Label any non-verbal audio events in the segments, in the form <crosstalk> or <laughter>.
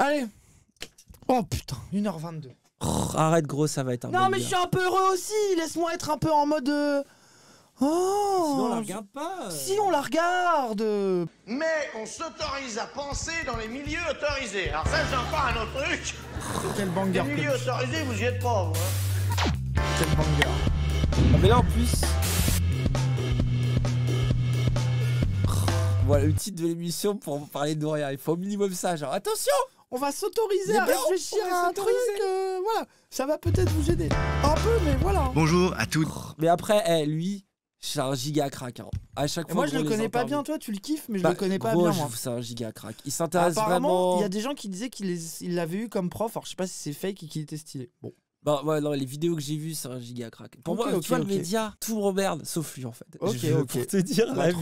Allez. Oh putain, 1h22. arrête gros, ça va être un Non mais je suis un peu heureux aussi, laisse-moi être un peu en mode... Euh, oh Sinon on la regarde pas Si on la regarde Mais on s'autorise à penser dans les milieux autorisés. Alors ça c'est encore un autre truc Quel banger Les milieux autorisés vous y êtes pas vous hein. Quel banger ah, Mais là en plus... Oh, voilà le titre de l'émission pour parler de rien. Il faut au minimum ça, genre attention on va s'autoriser à réfléchir à un truc. Euh, voilà, ça va peut-être vous aider. Un peu, mais voilà. Bonjour à tous. Oh, mais après, eh, lui, c'est un giga crack. Hein. À chaque fois. moi, je le connais pas bien. Toi, tu le kiffes, mais je bah, le connais pas bien, moi. trouve ça un giga crack. Il s'intéresse vraiment il y a des gens qui disaient qu'il il l'avait eu comme prof. Alors, je sais pas si c'est fake et qu'il était stylé. Bon. Bah ouais, les vidéos que j'ai vues, c'est un giga crack. Pour moi, tu vois, le média, tout robert, sauf lui en fait. Ok, ok. Pour te dire, bah, la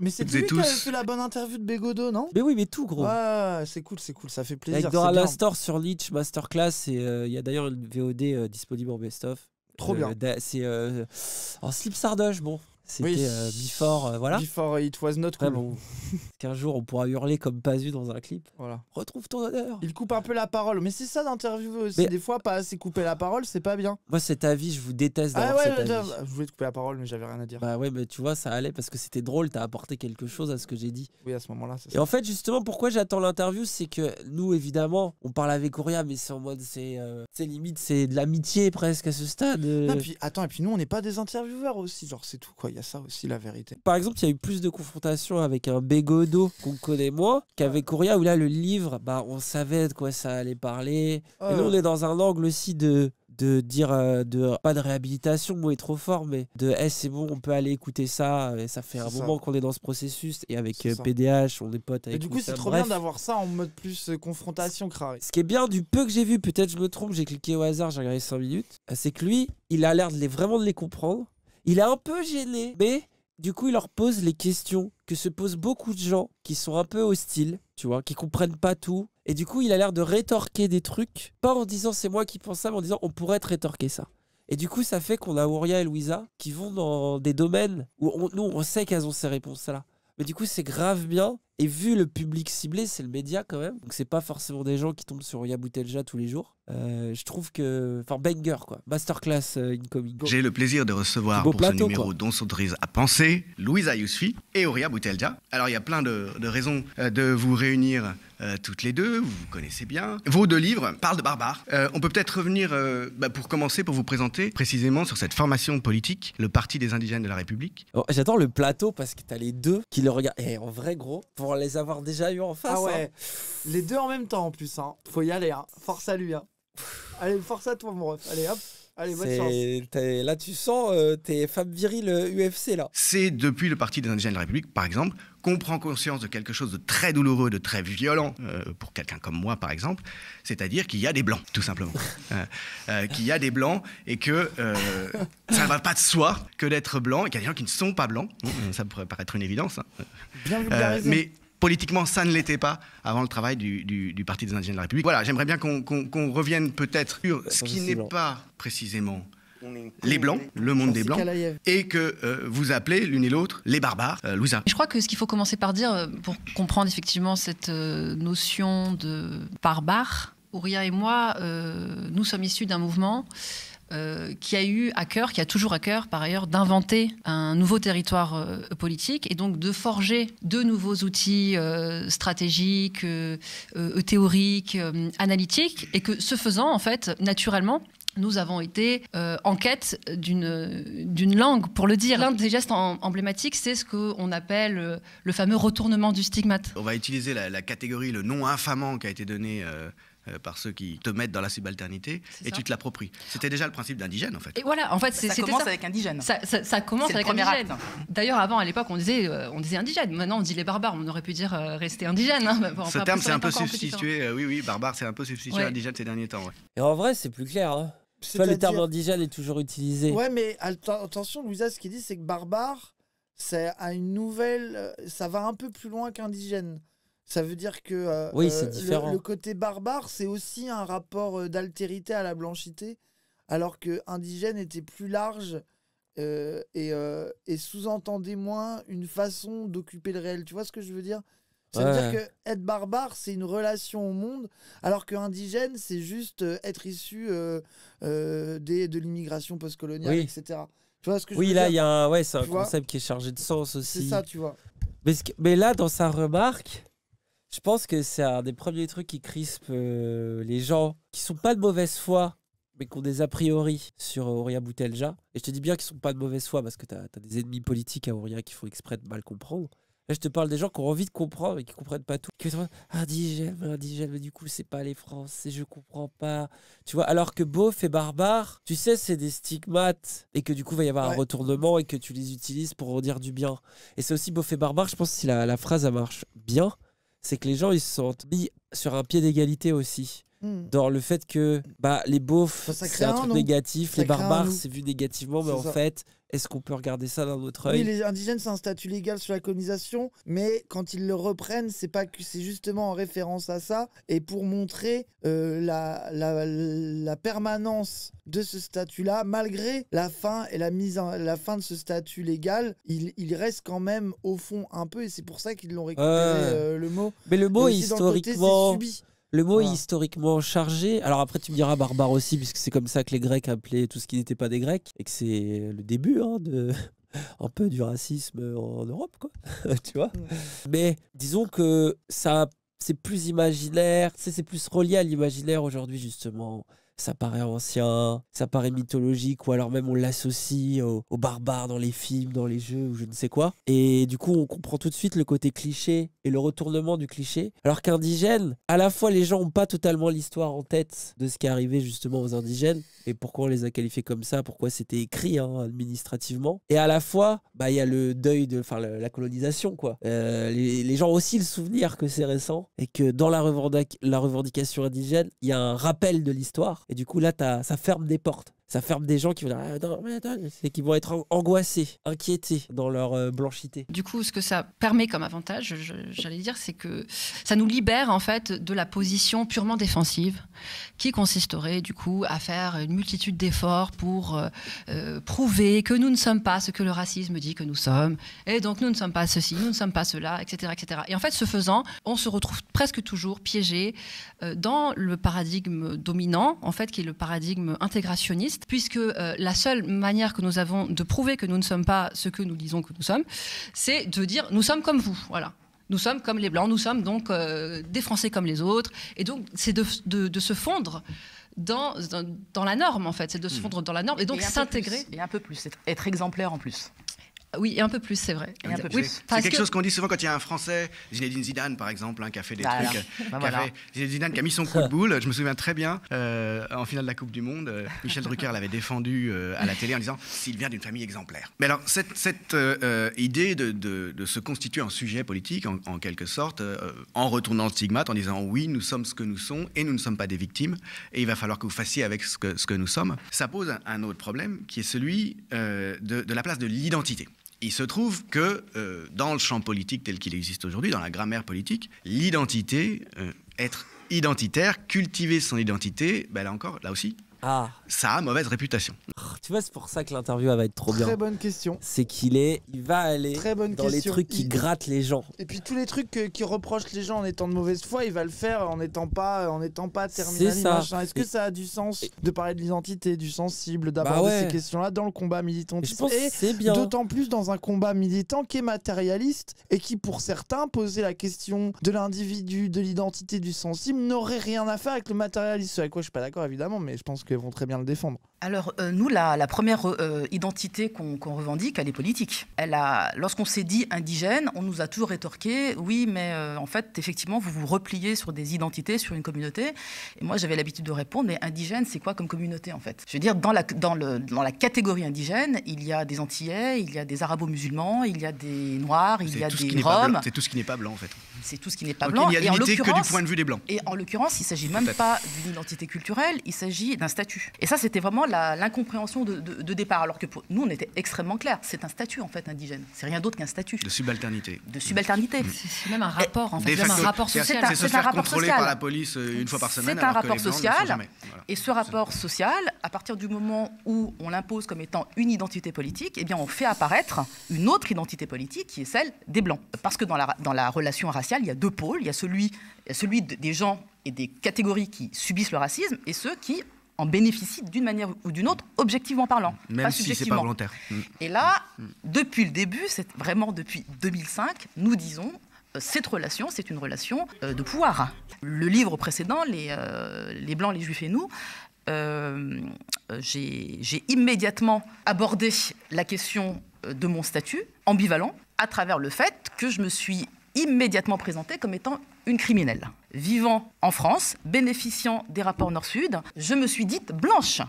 mais c'est lui qui fait la bonne interview de Bégodo, non Mais oui, mais tout, gros. Ouais, c'est cool, c'est cool, ça fait plaisir. Avec Dora Store sur Leech Masterclass, et euh, il y a d'ailleurs une VOD euh, disponible en best-of. Trop euh, bien. C'est en oh, slip sardoche, bon. C'était euh, Before, euh, voilà. Before It Was Not Cool. Bon, <laughs> Qu'un jour on pourra hurler comme eu dans un clip. Voilà. Retrouve ton honneur. Il coupe un peu la parole, mais c'est ça d'interviewer euh, aussi. Des fois, pas assez couper la parole, c'est pas bien. Moi, cet avis, je vous déteste ah d'avoir ah ouais, Je voulais te couper la parole, mais j'avais rien à dire. Bah ouais, mais tu vois, ça allait parce que c'était drôle. T'as apporté quelque chose à ce que j'ai dit. Oui, à ce moment-là. Et ça. en fait, justement, pourquoi j'attends l'interview, c'est que nous, évidemment, on parle avec Coria, mais c'est en mode, c'est, euh, limite, c'est de l'amitié presque à ce stade. Non, puis attends, et puis nous, on n'est pas des intervieweurs aussi, genre c'est tout quoi ça aussi la vérité. Par exemple, il y a eu plus de confrontations avec un Bégodo qu'on connaît moins qu'avec Coria, où là, le livre, bah, on savait de quoi ça allait parler. Et nous, oh. on est dans un angle aussi de de dire euh, de pas de réhabilitation le mot est trop fort mais de eh, c'est bon on peut aller écouter ça ça fait un moment qu'on est dans ce processus et avec PDH euh, on est potes avec et du coup c'est trop bien d'avoir ça en mode plus euh, confrontation ce qui est bien du peu que j'ai vu peut-être je me trompe j'ai cliqué au hasard j'ai regardé 5 minutes c'est que lui il a l'air de les vraiment de les comprendre il est un peu gêné, mais du coup, il leur pose les questions que se posent beaucoup de gens qui sont un peu hostiles, tu vois, qui comprennent pas tout. Et du coup, il a l'air de rétorquer des trucs, pas en disant c'est moi qui pense ça, mais en disant on pourrait te rétorquer ça. Et du coup, ça fait qu'on a Warrior et Louisa qui vont dans des domaines où nous, on sait qu'elles ont ces réponses-là. Mais du coup, c'est grave bien. Et vu le public ciblé, c'est le média quand même. Donc c'est pas forcément des gens qui tombent sur Yaboutelja tous les jours. Euh, je trouve que. Enfin, banger quoi. Masterclass euh, incoming. J'ai le plaisir de recevoir pour ce numéro dont s'autorise à penser Louisa Yousfi et Auria Boutelja. Alors il y a plein de, raisons euh, de vous réunir euh, toutes les deux, vous vous connaissez bien. Vos deux livres parlent de barbares. on peut peut-être revenir, bah, pour commencer, pour vous présenter précisément sur cette formation politique, le Parti des indigènes de la République. Oh, J'attends le plateau parce que t'as les deux qui le regardent. Et eh, en vrai, gros, pour les avoir déjà eu en face. Ah ouais. Hein. Les deux en même temps en plus. Hein. Faut y aller. Hein. Force à lui. Hein. Allez, force à toi, mon ref. Allez, hop. Allez, bonne chance. Là, tu sens euh, tes femmes viriles UFC, euh, là. C'est depuis le Parti des Indigènes de la République, par exemple, qu'on prend conscience de quelque chose de très douloureux, de très violent, euh, pour quelqu'un comme moi, par exemple, c'est-à-dire qu'il y a des blancs, tout simplement. <laughs> qu'il y a des blancs et que ça ne va pas de soi que d'être blanc et qu'il y a des gens qui ne sont pas blancs. Ça pourrait paraître une évidence. Hein. Bien mais politiquement, ça ne l'était pas avant le travail du, Parti des Indiens de la République. Voilà, j'aimerais bien qu'on revienne peut-être sur ce qui n'est pas précisément les Blancs, le monde des Blancs, et que euh, vous appelez l'une et l'autre les barbares, euh, Louisa. Je crois que ce qu'il faut commencer par dire, euh, pour comprendre effectivement cette notion de barbare, Ouria et moi, nous sommes issus d'un mouvement euh, qui a eu à cœur, qui a toujours à cœur par ailleurs, d'inventer un nouveau territoire euh, politique et donc de forger de nouveaux outils euh, stratégiques, théoriques, analytiques, et que ce faisant, en fait, naturellement, nous avons été en quête d'une langue, pour le dire. L'un des gestes emblématiques, c'est ce qu'on appelle le fameux retournement du stigmate. On va utiliser la, catégorie, le nom infamant qui a été donné euh, par ceux qui te mettent dans la subalternité et tu te l'appropries. C'était déjà le principe d'indigène en fait. Et voilà, en fait, ça commence avec indigène. Ça, commence avec indigène. D'ailleurs, avant, à l'époque, on disait, euh, on disait indigène. Maintenant, on dit les barbares. On aurait pu dire euh, rester indigène. Hein. Ce terme, c'est un peu substitué. oui, oui, barbare, c'est un peu substitué à indigène ces derniers temps. Et en vrai, c'est plus clair. Hein. le terme indigène est toujours utilisé. Ouais, mais attention, Louisa, ce qu'il dit, c'est que barbare, c'est une nouvelle. Ça va un peu plus loin qu'indigène. Ça veut dire que euh, euh, Le, côté barbare, c'est aussi un rapport euh, d'altérité à la blanchité, alors que indigène était plus large et, sous-entendait moins une façon d'occuper le réel. Tu vois ce que je veux dire Ça dire que être barbare, c'est une relation au monde, alors que indigène, c'est juste être issu des, de l'immigration postcoloniale, etc. Tu vois ce que je oui, là, il y a un, ouais, c'est un concept qui est chargé de sens aussi. C'est ça, tu vois. Mais, mais là, dans sa remarque, je pense que c'est un des premiers trucs qui crispe euh, les gens qui sont pas de mauvaise foi, mais qui ont des a priori sur Auria euh, Boutelja. Et je te dis bien qu'ils sont pas de mauvaise foi parce que tu as, des ennemis politiques à Auria qui font exprès de mal comprendre. Là, je te parle des gens qui ont envie de comprendre mais qui comprennent pas tout. Qui disent « indigène, indigène, mais du coup, c'est pas les Français, je comprends pas. Tu vois, alors que beauf et barbare, tu sais, c'est des stigmates et que du coup, il va y avoir un retournement et que tu les utilises pour dire du bien. Et c'est aussi beauf et barbare, je pense si la, la phrase, elle marche bien, c'est que les gens, ils se sentent mis sur un pied d'égalité aussi. Hmm. Dans le fait que bah, les beaufs, c'est un, un truc négatif, les barbares, c'est vu négativement, mais en fait, est-ce qu'on peut regarder ça dans notre œil Oui, les indigènes, c'est un statut légal sur la colonisation, mais quand ils le reprennent, c'est pas c'est justement en référence à ça et pour montrer euh, la, la, la, permanence de ce statut-là, malgré la fin et la mise la fin de ce statut légal, il, il, reste quand même au fond un peu et c'est pour ça qu'ils l'ont récupéré euh, le mot. Mais le mot historiquement, le mot est historiquement chargé. Alors après, tu me diras barbare aussi, puisque c'est comme ça que les Grecs appelaient tout ce qui n'était pas des Grecs, et que c'est le début hein, de, <laughs> un peu du racisme en Europe, quoi. <laughs> tu vois Mais disons que ça, c'est plus imaginaire, c'est plus relié à l'imaginaire aujourd'hui, justement. Ça paraît ancien, ça paraît mythologique, ou alors même on l'associe aux, barbares dans les films, dans les jeux, ou je ne sais quoi. Et du coup, on comprend tout de suite le côté cliché et le retournement du cliché. Alors qu'indigène, à la fois les gens n'ont pas totalement l'histoire en tête de ce qui est arrivé justement aux indigènes et pourquoi on les a qualifiés comme ça, pourquoi c'était écrit hein, administrativement. Et à la fois, bah il y a le deuil de, enfin la colonisation quoi. Euh, les, gens ont aussi le souvenir que c'est récent et que dans la, la revendication indigène, il y a un rappel de l'histoire et du coup là ça ferme des portes ça ferme des gens qui vont ah, vont être angoissés, inquiétés dans leur euh, blanchité. Du coup, ce que ça permet comme avantage, j'allais dire, c'est que ça nous libère en fait de la position purement défensive, qui consisterait du coup à faire une multitude d'efforts pour euh, euh, prouver que nous ne sommes pas ce que le racisme dit que nous sommes, et donc nous ne sommes pas ceci, nous ne sommes pas cela, etc., etc. Et en fait, ce faisant, on se retrouve presque toujours piégé dans le paradigme dominant, en fait, qui est le paradigme intégrationniste puisque euh, la seule manière que nous avons de prouver que nous ne sommes pas ce que nous disons que nous sommes, c'est de dire nous sommes comme vous. Voilà. Nous sommes comme les Blancs, nous sommes donc euh, des Français comme les autres. Et donc, c'est de, se fondre. dans, la norme, en fait. C'est de se hmm. fondre dans la norme et donc s'intégrer. Et un peu plus, être exemplaire en plus. Oui, et un peu plus, c'est vrai. c'est quelque chose qu'on dit souvent quand il y a un Français, Zinedine Zidane par exemple, hein, qui a fait des bah trucs. Euh, bah Zidane qui a mis son coup de boule, je me souviens très bien, euh, en finale de la Coupe du Monde, euh, Michel Drucker l'avait défendu à la télé en disant s'il vient d'une famille exemplaire. Mais alors, cette, idée de, se constituer en sujet politique, en, quelque sorte, en retournant le stigmate, en disant oui, nous sommes ce que nous sommes et nous ne sommes pas des victimes, et il va falloir que vous fassiez avec ce que, nous sommes, ça pose un, autre problème qui est celui de la place de l'identité. Il se trouve que euh, dans le champ politique tel qu'il existe aujourd'hui, dans la grammaire politique, l'identité, euh, être identitaire, cultiver son identité, ben là encore, là aussi, ah. Ça a mauvaise réputation. Oh, tu vois, c'est pour ça que l'interview va être trop bien. Très bonne question. C'est qu'il est, il va aller dans les trucs qui grattent les gens. Et puis tous les trucs qui reprochent les gens en étant de mauvaise foi, il va le faire en n'étant pas, en étant pas Est-ce que ça a du sens de parler de l'identité, du sensible, d'aborder bah ces questions-là dans le combat militant c'est bien. d'autant plus dans un combat militant qui est matérialiste et qui, pour certains, poser la question de l'individu, de l'identité, du sensible, n'aurait rien à faire avec le matérialisme. Ce à quoi je suis pas d'accord évidemment, mais je pense que vont très bien le défendre alors, euh, nous, la, première euh, euh, identité qu'on revendique, elle est politique. Elle a, lorsqu'on s'est dit indigène, on nous a toujours rétorqué, oui, mais en fait, effectivement, vous vous repliez sur des identités, sur une communauté. Et moi, j'avais l'habitude de répondre, mais indigène, c'est quoi comme communauté, en fait Je veux dire, dans la, catégorie indigène, il y a des Antillais, il y a des Arabo-musulmans, il y a des Noirs, il y a des Roms. C'est tout ce qui n'est pas blanc, en fait. C'est tout ce qui n'est pas blanc. Il n'y a que du point de vue des Blancs. Et en l'occurrence, il ne s'agit même pas d'une identité culturelle, il s'agit d'un statut. Et ça, c'était vraiment l'incompréhension de, départ. Alors que pour nous, on était extrêmement clair. C'est un statut, en fait, indigène. C'est rien d'autre qu'un statut. De subalternité. De subalternité. Mm. C'est même un rapport, en fait. C'est un rapport social. C'est un par la police euh, une fois par semaine. C'est un rapport social. Et ce rapport social, à partir du moment où on l'impose comme étant une identité politique, eh bien, on fait apparaître une autre identité politique qui est celle des Blancs. Parce que dans la, dans la relation raciale, il y a deux pôles. Il y a celui, celui des gens et des catégories qui subissent le racisme et ceux qui en bénéficie d'une manière ou d'une autre, objectivement parlant, Même pas si c'est Pas volontaire. Mm. Et là, mm. depuis le début, c'est vraiment depuis 2005, nous disons euh, cette relation, c'est une relation euh, de pouvoir. Le livre précédent, les, euh, les Blancs, les Juifs et nous, j'ai immédiatement abordé la question de mon statut ambivalent à travers le fait que je me suis immédiatement présentée comme étant une criminelle. Vivant en France, bénéficiant des rapports Nord-Sud, je me suis dite blanche.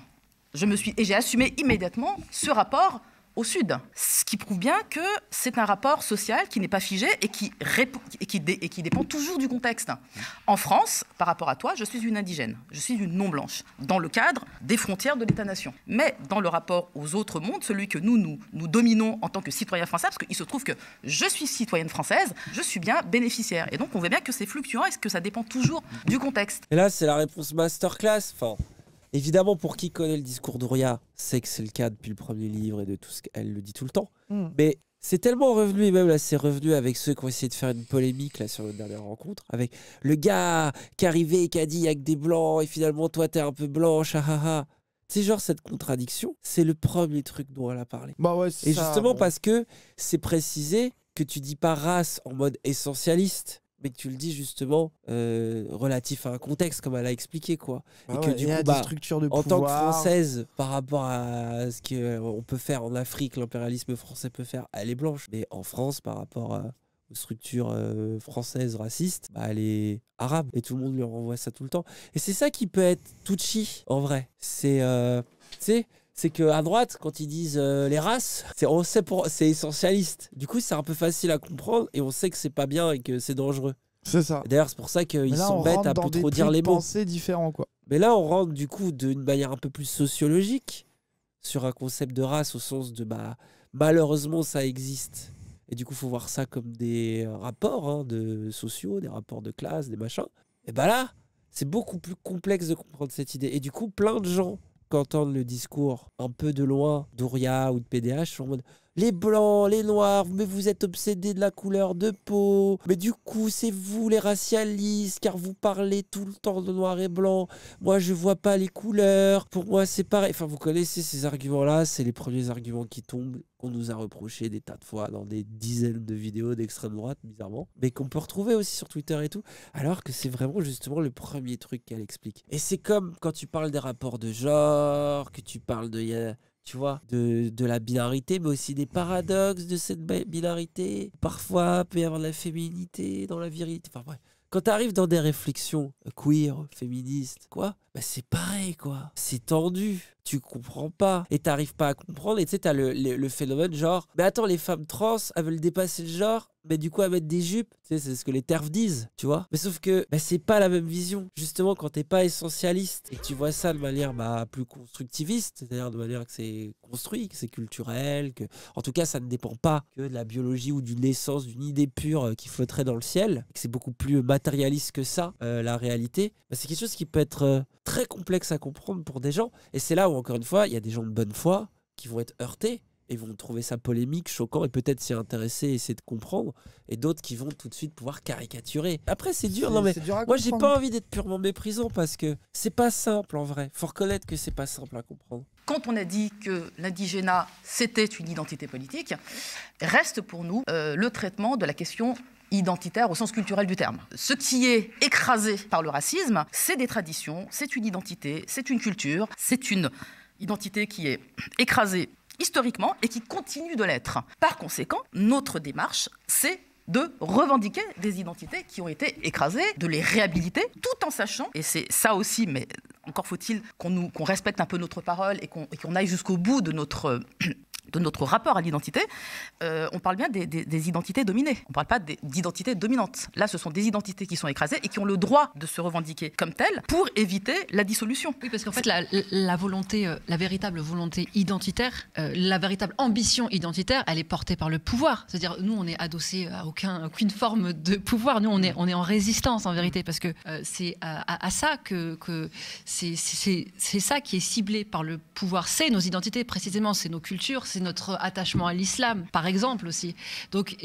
Je me suis et j'ai assumé immédiatement ce rapport au sud. Ce qui prouve bien que c'est un rapport social qui n'est pas figé et qui, et dépend toujours du contexte. En France, par rapport à toi, je suis une indigène, je suis une non-blanche, dans le cadre des frontières de l'État-nation. Mais dans le rapport aux autres mondes, celui que nous, nous, nous dominons en tant que citoyens français, parce qu'il se trouve que je suis citoyenne française, je suis bien bénéficiaire. Et donc on voit bien que c'est fluctuant et que ça dépend toujours du contexte. Et là, c'est la réponse masterclass. Évidemment, pour qui connaît le discours Ria, c'est que c'est le cas depuis le premier livre et de tout ce qu'elle le dit tout le temps. Hmm. Mais c'est tellement revenu, et même là, c'est revenu avec ceux qui ont essayé de faire une polémique là sur notre dernière rencontre, avec le gars qui arrivait, arrivé et qui a dit il n'y a que des blancs, et finalement, toi, t'es un peu blanche, ah ah ah. C'est genre cette contradiction, c'est le premier truc dont elle a parlé. Bah et justement, parce que c'est précisé que tu dis pas race en mode essentialiste, mais que tu le dis justement euh, relatif à un contexte comme elle a expliqué quoi et ah que du coup bah, en tant que française par rapport à ce qu'on euh, peut faire en Afrique l'impérialisme français peut faire elle est blanche mais en France par rapport aux structures euh, françaises racistes bah, elle est arabe et tout le monde lui renvoie ça tout le temps et c'est ça qui peut être touchy en vrai c'est euh, tu c'est qu'à droite, quand ils disent euh, les races, c'est on sait pour c'est essentialiste. Du coup, c'est un peu facile à comprendre et on sait que c'est pas bien et que c'est dangereux. C'est ça. D'ailleurs, c'est pour ça qu'ils sont bêtes à plus trop dire les mots. différents quoi. Mais là, on rentre du coup d'une manière un peu plus sociologique sur un concept de race au sens de bah malheureusement ça existe. Et du coup, faut voir ça comme des euh, rapports hein, de sociaux, des rapports de classe, des machins. Et bah là, c'est beaucoup plus complexe de comprendre cette idée. Et du coup, plein de gens qu'entendre le discours un peu de loin d'Ouria ou de PDH, en mode les blancs, les noirs, mais vous êtes obsédés de la couleur de peau. Mais du coup, c'est vous les racialistes, car vous parlez tout le temps de noir et blanc. Moi, je vois pas les couleurs. Pour moi, c'est pareil. Enfin, vous connaissez ces arguments-là, c'est les premiers arguments qui tombent. On nous a reproché des tas de fois dans des dizaines de vidéos d'extrême droite, bizarrement, mais qu'on peut retrouver aussi sur Twitter et tout, alors que c'est vraiment justement le premier truc qu'elle explique. Et c'est comme quand tu parles des rapports de genre, que tu parles de tu vois, de, la binarité, mais aussi des paradoxes de cette binarité. Parfois, il peut y avoir de la féminité dans la virilité. Quand tu arrives dans des réflexions euh, queer, féministes, quoi, bah c'est pareil, quoi. C'est tendu. Tu comprends pas. Et t'arrives pas à comprendre. Et tu sais, le, le, phénomène genre, mais attends, les femmes trans, elles veulent dépasser le genre mais bah, du coup à mettre des jupes. c'est ce que les terfs disent, tu vois. Mais sauf que ce bah, c'est pas la même vision. Justement, quand t'es pas essentialiste et que tu vois ça de manière bah, plus constructiviste, c'est-à-dire de manière que c'est construit, que c'est culturel, que en tout cas ça ne dépend pas que de la biologie ou d'une essence, d'une idée pure euh, qui flotterait dans le ciel, que c'est beaucoup plus matérialiste que ça, euh, la réalité, c'est quelque chose qui peut être euh, très complexe à comprendre pour des gens. Et c'est là où, encore une fois, il y a des gens de bonne foi qui vont être heurtés et vont trouver ça polémique, choquant et peut-être s'y intéresser, essayer de comprendre. Et d'autres qui vont tout de suite pouvoir caricaturer. Après, c'est dur, non mais moi j'ai pas envie d'être purement méprisant parce que c'est pas simple en vrai. Faut reconnaître que c'est pas simple à comprendre. Quand on a dit que l'indigénat c'était une identité politique, reste pour nous euh, le traitement de la question identitaire au sens culturel du terme. Ce qui est écrasé par le racisme, c'est des traditions, c'est une identité, c'est une culture, c'est une identité qui est écrasée historiquement et qui continue de l'être. Par conséquent, notre démarche, c'est de revendiquer des identités qui ont été écrasées, de les réhabiliter, tout en sachant, et c'est ça aussi, mais encore faut-il qu'on respecte un peu notre parole et qu'on aille jusqu'au bout de notre euh, de notre rapport à l'identité, euh, on parle bien des, identités dominées. On ne parle pas d'identités dominantes. Là, ce sont des identités qui sont écrasées et qui ont le droit de se revendiquer comme telles pour éviter la dissolution. Oui, parce qu'en fait, la, volonté, euh, la véritable volonté identitaire, euh, la véritable ambition identitaire, elle est portée par le pouvoir. C'est-à-dire, nous, on est adossé à aucune forme de pouvoir. Nous, on est, en résistance, en vérité, parce que c'est à, ça que, que c'est ça qui est ciblé par le pouvoir. C'est nos identités, précisément, c'est nos cultures, c'est notre attachement à l'islam, par exemple aussi. Donc,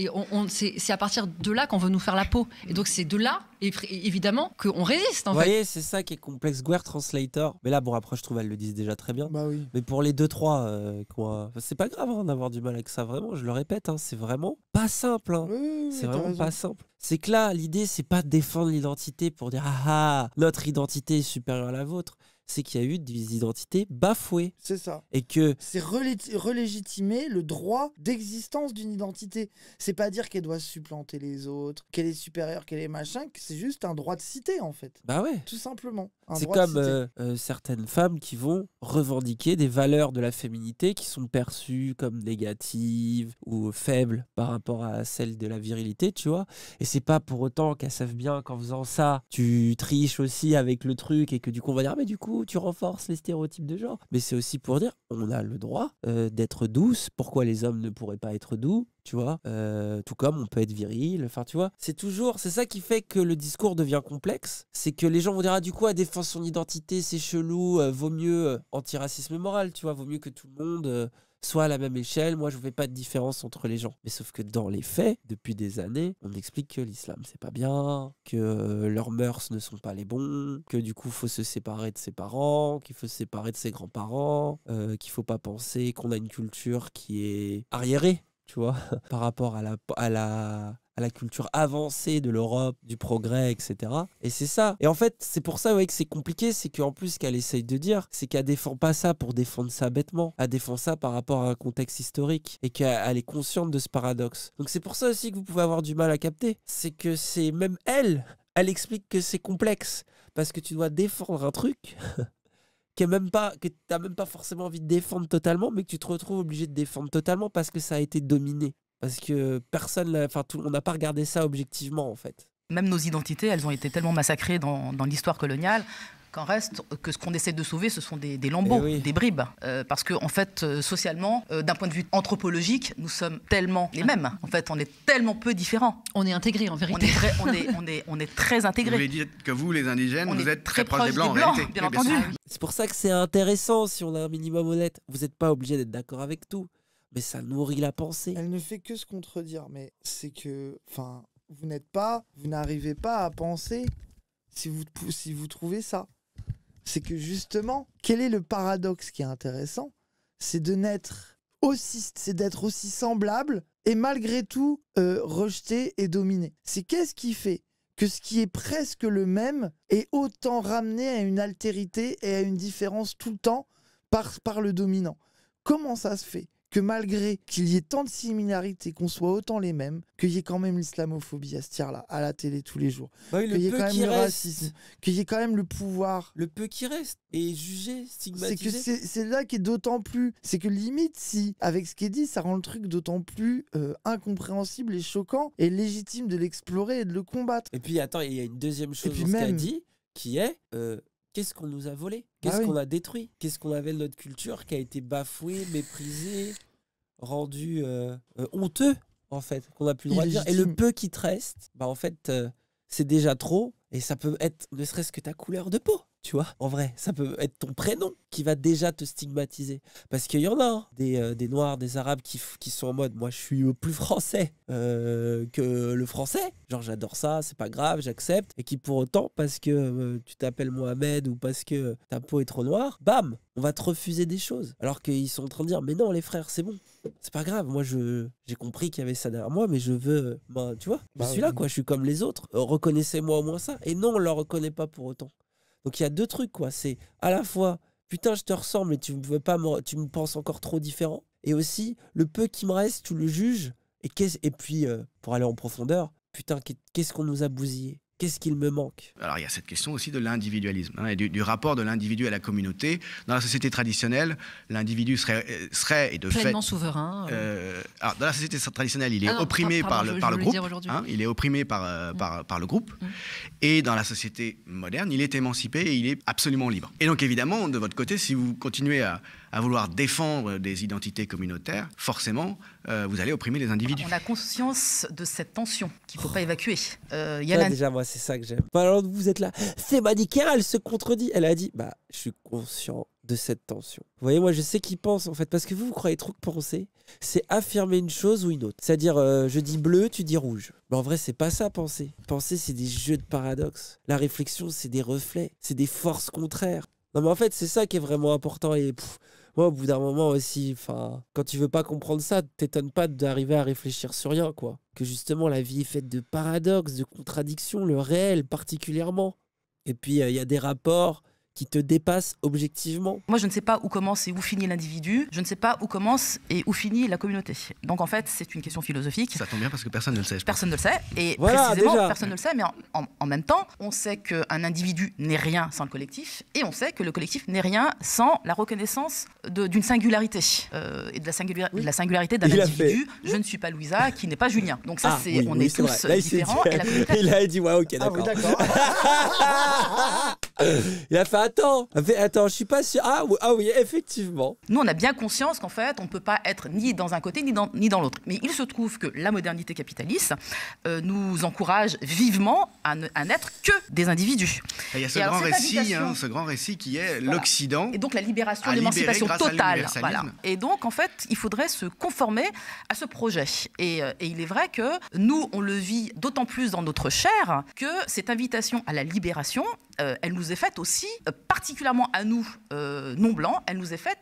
c'est à partir de là qu'on veut nous faire la peau. Et donc, c'est de là, évidemment, qu'on résiste. Vous voyez, c'est ça qui est complexe. Guerre Translator. Mais là, bon, après, je trouve elle le disent déjà très bien. Bah Mais pour les deux trois, euh, quoi, c'est pas grave hein, d'avoir du mal avec ça. Vraiment, je le répète, hein, c'est vraiment pas simple. Hein. c'est vraiment pas simple. C'est que là, l'idée, c'est pas de défendre l'identité pour dire ah, ah notre identité est supérieure à la vôtre c'est qu'il y a eu des identités bafouées. C'est ça. Et que c'est relégitimer le droit d'existence d'une identité. C'est pas dire qu'elle doit supplanter les autres, qu'elle est supérieure, qu'elle est machin. C'est juste un droit de cité en fait. Bah ouais. Tout simplement. C'est comme euh, euh, certaines femmes qui vont revendiquer des valeurs de la féminité qui sont perçues comme négatives ou faibles par rapport à celles de la virilité, tu vois. Et c'est pas pour autant qu'elles savent bien qu'en faisant ça, tu triches aussi avec le truc et que du coup on va dire ah, mais du coup tu renforces les stéréotypes de genre. Mais c'est aussi pour dire, on a le droit euh, d'être douce. Pourquoi les hommes ne pourraient pas être doux tu vois, euh, tout comme on peut être viril, enfin tu vois, c'est toujours, c'est ça qui fait que le discours devient complexe, c'est que les gens vont dire ah, du coup à défendre son identité c'est chelou, euh, vaut mieux antiracisme moral, tu vois, vaut mieux que tout le monde soit à la même échelle, moi je ne fais pas de différence entre les gens. Mais sauf que dans les faits, depuis des années, on explique que l'islam c'est pas bien, que euh, leurs mœurs ne sont pas les bons, que du coup faut se séparer de ses parents, qu'il faut se séparer de ses grands-parents, euh, qu'il faut pas penser qu'on a une culture qui est arriérée tu vois, <laughs> par rapport à la, à la, à la culture avancée de l'Europe, du progrès, etc. Et c'est ça. Et en fait, c'est pour ça ouais, que c'est compliqué, c'est qu'en plus, ce qu'elle essaye de dire, c'est qu'elle défend pas ça pour défendre ça bêtement, elle défend ça par rapport à un contexte historique et qu'elle est consciente de ce paradoxe. Donc c'est pour ça aussi que vous pouvez avoir du mal à capter, c'est que c'est même elle, elle explique que c'est complexe parce que tu dois défendre un truc. <laughs> que même pas que t'as même pas forcément envie de défendre totalement mais que tu te retrouves obligé de défendre totalement parce que ça a été dominé parce que personne, enfin, on n'a pas regardé ça objectivement, en fait. Même nos identités, elles ont été tellement massacrées dans, l'histoire coloniale qu'en reste, que ce qu'on essaie de sauver, ce sont des, lambeaux, eh des bribes. Euh, parce que, en fait, euh, socialement, euh, d'un point de vue anthropologique, nous sommes tellement les mêmes. En fait, on est tellement peu différents. On est intégrés, en vérité. On est, très, on <laughs> intégrés. Vous voulez dire que vous, les indigènes, vous êtes très, proches des Blancs, en réalité. Bien entendu. C'est pour ça que c'est intéressant si on a un minimum honnête. Vous n'êtes pas obligé d'être d'accord avec tout mais ça nourrit la pensée. Elle ne fait que se contredire, mais c'est que, enfin, vous n'êtes pas, vous n'arrivez pas à penser si vous, si vous trouvez ça. C'est que justement, quel est le paradoxe qui est intéressant C'est de naître aussi, c'est d'être aussi semblable et malgré tout euh, rejeté et dominé. C'est qu'est-ce qui fait que ce qui est presque le même est autant ramené à une altérité et à une différence tout le temps par, par le dominant Comment ça se fait que malgré qu'il y ait tant de similarités, qu'on soit autant les mêmes, qu'il y ait quand même l'islamophobie à ce tir-là, à la télé tous les jours. Bah qu'il y ait quand même le racisme, qu'il y ait quand même le pouvoir. Le peu qui reste est jugé, stigmatisé. C'est que c'est là qui est d'autant plus. C'est que limite, si, avec ce qui est dit, ça rend le truc d'autant plus euh, incompréhensible et choquant et légitime de l'explorer et de le combattre. Et puis attends, il y a une deuxième chose qui même... a dit qui est. Euh, qu'est-ce qu'on nous a volé bah Qu'est-ce qu'on a détruit Qu'est-ce qu'on avait de notre culture qui a été bafouée, méprisée rendu euh, euh, honteux, en fait, qu'on n'a plus le droit de dire. Et le peu qui te reste, bah, en fait, euh, c'est déjà trop. Et ça peut être ne serait-ce que ta couleur de peau tu vois. En vrai, ça peut être ton prénom qui va déjà te stigmatiser. Parce qu'il y en a hein, euh, des, Noirs, des Arabes qui, sont en mode moi je suis euh, plus français euh, que le français. Genre j'adore ça, c'est pas grave, j'accepte. Et qui pour autant, parce que tu t'appelles Mohamed ou parce que ta peau est trop noire, bam, on va te refuser des choses. Alors qu'ils sont en train de dire mais non les frères, c'est bon. C'est pas grave, moi je j'ai compris qu'il y avait ça derrière moi, mais je veux, ben, tu vois, je bah suis là quoi, je suis comme les autres. Reconnaissez-moi au moins ça. Et non, on le reconnaît pas pour autant. Donc il y a deux trucs, quoi. C'est à la fois, putain, je te ressemble et tu me, veux pas tu me penses encore trop différent. Et aussi, le peu qui me reste, tu le juges. Et, et puis, euh, pour aller en profondeur, putain, qu'est-ce qu'on nous a bousillé Qu'est-ce qu'il me manque Alors il y a cette question aussi de l'individualisme hein, et du, rapport de l'individu à la communauté. Dans la société traditionnelle, l'individu serait, euh, et de pleinement souverain. Euh. Euh, dans la société traditionnelle, il est ah opprimé par le groupe. Hein, il est opprimé par mm. par le groupe. Mm. Et dans la société moderne, il est émancipé et il est absolument libre. Et donc évidemment, de votre côté, si vous continuez à à vouloir défendre des identités communautaires, forcément, euh, vous allez opprimer les individus. On a conscience de cette tension qu'il ne faut pas oh. évacuer. Euh, ah, déjà, moi, c'est ça que j'aime. vous êtes là, c'est manichéen, elle se contredit. Elle a dit, bah, je suis conscient de cette tension. Vous voyez, moi, je sais qui pense, en fait, parce que vous, vous croyez trop que penser, c'est affirmer une chose ou une autre. C'est-à-dire, euh, je dis bleu, tu dis rouge. Mais en vrai, c'est pas ça, penser. Penser, c'est des jeux de paradoxes. La réflexion, c'est des reflets, c'est des forces contraires. Non, mais en fait, c'est ça qui est vraiment important. Et moi, au bout d'un moment aussi, quand tu veux pas comprendre ça, t'étonnes pas d'arriver à réfléchir sur rien, quoi. Que justement, la vie est faite de paradoxes, de contradictions, le réel particulièrement. Et puis, euh, il y a des rapports qui te dépasse objectivement Moi, je ne sais pas où commence et où finit l'individu. Je ne sais pas où commence et où finit la communauté. Donc, en fait, c'est une question philosophique. Ça tombe bien parce que personne ne le sait. Personne ne le sait. Et précisément, personne ne le sait. Mais en, même temps, on sait qu'un individu n'est rien sans le collectif. Et on sait que le collectif n'est rien sans la reconnaissance d'une singularité. Euh, et de la, la singularité d'un individu. Je ne suis pas Louisa, qui n'est pas Julien. Donc, ça, ah, c'est, on est, tous différents. et la <laughs> communauté... il a dit, ouais, ok, ah d'accord. <laughs> il a attends, attends, je suis pas sûr. Ah, ah, oui, effectivement. Nous, on a bien conscience qu'en fait, on ne peut pas être ni dans un côté ni dans, ni dans l'autre. Mais il se trouve que la modernité capitaliste euh, nous encourage vivement à, à n'être que des individus. il y a ce, grand, récit, hein, ce grand récit qui est l'Occident. Et donc la libération, l'émancipation totale. Voilà. Et donc, en fait, il faudrait se conformer à ce projet. Et, euh, et il est vrai que nous, on le vit d'autant plus dans notre chair que cette invitation à la libération, euh, elle nous est faite aussi particulièrement à nous, euh, non-blancs, elle nous est faite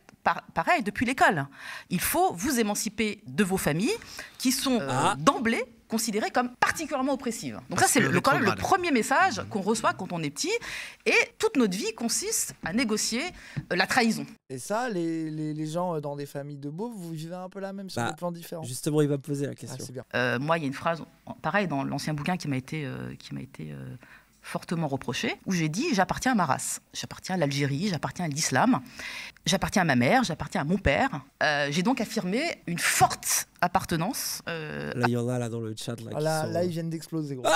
pareil depuis l'école. Il faut vous émanciper de vos familles qui sont euh, ah. d'emblée considérées comme particulièrement oppressives. Donc ça, c'est le premier message mhm. qu'on reçoit quand on est petit. Et toute notre vie consiste à négocier euh, la trahison. Et ça, les, gens dans des familles de beaux, vous vivez un peu la même sur des bah, plans différents. Justement, il va poser la ah, question. moi, il y a une phrase, pareil, dans l'ancien bouquin qui m'a été, qui fortement reproché, où j'ai dit j'appartiens à ma race, j'appartiens à l'Algérie, j'appartiens à l'islam, j'appartiens à ma mère, j'appartiens à mon père. Euh, j'ai donc affirmé une forte appartenance. Euh, là, il y en a là dans le chat. Là, ils euh, viennent d'exploser. Ah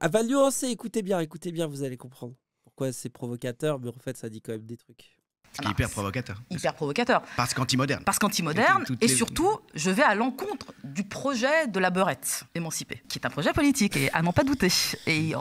à ah, écoutez bien, écoutez bien, vous allez comprendre pourquoi c'est provocateur, mais en fait, ça dit quand même des trucs. Ah, hyper provocateur. Hyper provocateur. Parce qu'anti-moderne. Parce qu'anti-moderne. Et, surtout, je vais à l'encontre du projet de la beurette émancipée, qui est un projet politique, et à n'en pas douter. Et euh,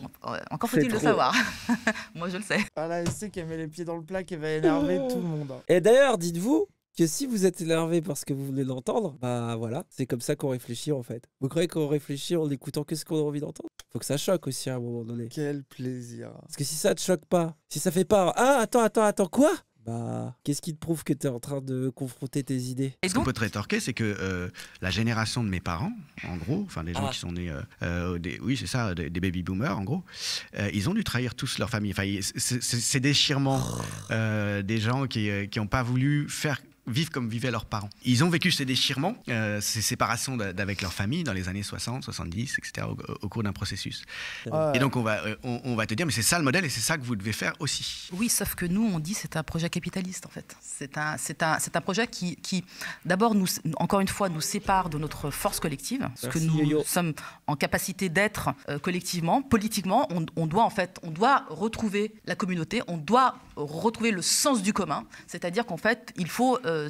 encore faut-il le savoir. <laughs> Moi, je le sais. Voilà, ah elle sait qu'elle met les pieds dans le plat, qu'elle va énerver tout le monde. Hein. Et d'ailleurs, dites-vous, que si vous êtes énervé parce que vous venez d'entendre, bah voilà, c'est comme ça qu'on réfléchit en fait. Vous croyez qu'on réfléchit en écoutant que ce qu'on a envie d'entendre Faut que ça choque aussi à un moment donné. Quel plaisir. Parce que si ça te choque pas, si ça fait pas, ah attends, attends, attends, quoi bah, qu'est-ce qui te prouve que tu es en train de confronter tes idées Ce qu'on peut te rétorquer, c'est que euh, la génération de mes parents, en gros, enfin les gens ah. qui sont nés, euh, euh, oui c'est ça, des, baby boomers en gros, ils ont dû trahir tous leur famille. Enfin, c'est déchirement oh. des gens qui n'ont pas voulu faire vivent comme vivaient leurs parents. Ils ont vécu ces déchirements, euh, ces séparations d'avec leur famille dans les années 60, 70, etc., au, cours d'un processus. Et donc, on va, euh, on, va te dire, mais c'est ça le modèle et c'est ça que vous devez faire aussi. Oui, sauf que nous, on dit c'est un projet capitaliste, en fait. C'est un, un, projet qui, d'abord, nous, encore une fois, nous sépare de notre force collective, ce que nous sommes en capacité d'être euh, collectivement, politiquement. On, on doit, en fait, on doit retrouver la communauté, on doit retrouver le sens du commun, c'est-à-dire qu'en fait, il faut, euh,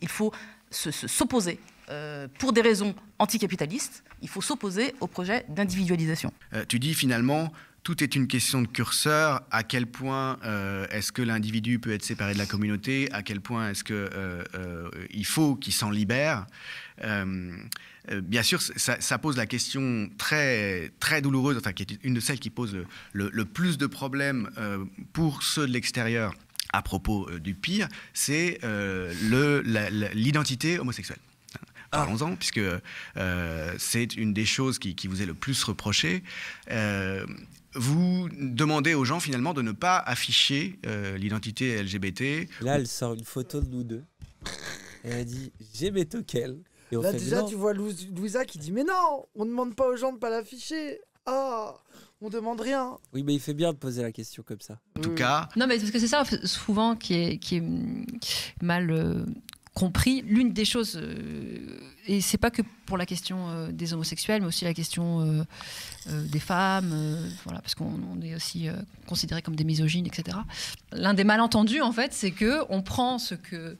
il, faut s'opposer. Euh, pour des raisons anticapitalistes, il faut s'opposer au projet d'individualisation. Euh, tu dis finalement, tout est une question de curseur. À quel point est-ce que l'individu peut être séparé de la communauté À quel point est-ce qu'il faut qu'il s'en libère euh, bien sûr, ça, pose la question très, très douloureuse, enfin, qui est une de celles qui pose le, plus de problèmes euh, pour ceux de l'extérieur à propos euh, du pire, c'est l'identité homosexuelle. Ah. Parlons-en, puisque c'est une des choses qui, vous est le plus reprochée vous demandez aux gens finalement de ne pas afficher l'identité LGBT. Là, elle sort une photo de nous deux. Elle elle dit J'ai mes Là, déjà, tu vois Louisa qui dit Mais non, on ne demande pas aux gens de ne pas l'afficher. Ah, on demande rien. Oui, mais il fait bien de poser la question comme ça. En tout cas. Non, mais parce que c'est ça, souvent, qui est, mm, mal. Euh, compris l'une des choses euh, et c'est pas que pour la question euh, des homosexuels mais aussi la question des femmes voilà parce qu'on est aussi considéré comme des misogynes etc l'un des malentendus en fait c'est que on prend ce que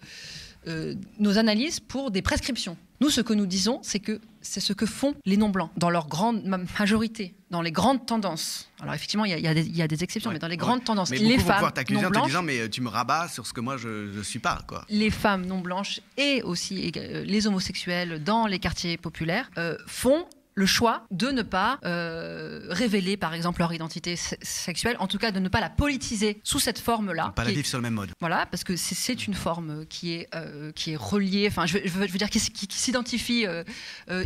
euh, nos analyses pour des prescriptions. Nous, ce que nous disons, c'est que c'est ce que font les non-blancs dans leur grande majorité, dans les grandes tendances. Alors effectivement, il y, y, a des exceptions, mais dans les grandes tendances, les femmes non blanches, en te disant, mais euh, tu me rabats sur ce que moi je, ne suis pas, quoi. Les femmes non blanches et aussi euh, les homosexuels dans les quartiers populaires font le choix de ne pas euh, révéler, par exemple, leur identité sexuelle, en tout cas de ne pas la politiser sous cette forme-là. Pas la vivre sur le même mode. Voilà, parce que c'est une forme qui est, euh, qui est reliée, enfin, je, veux dire, qui, qui s'identifie euh,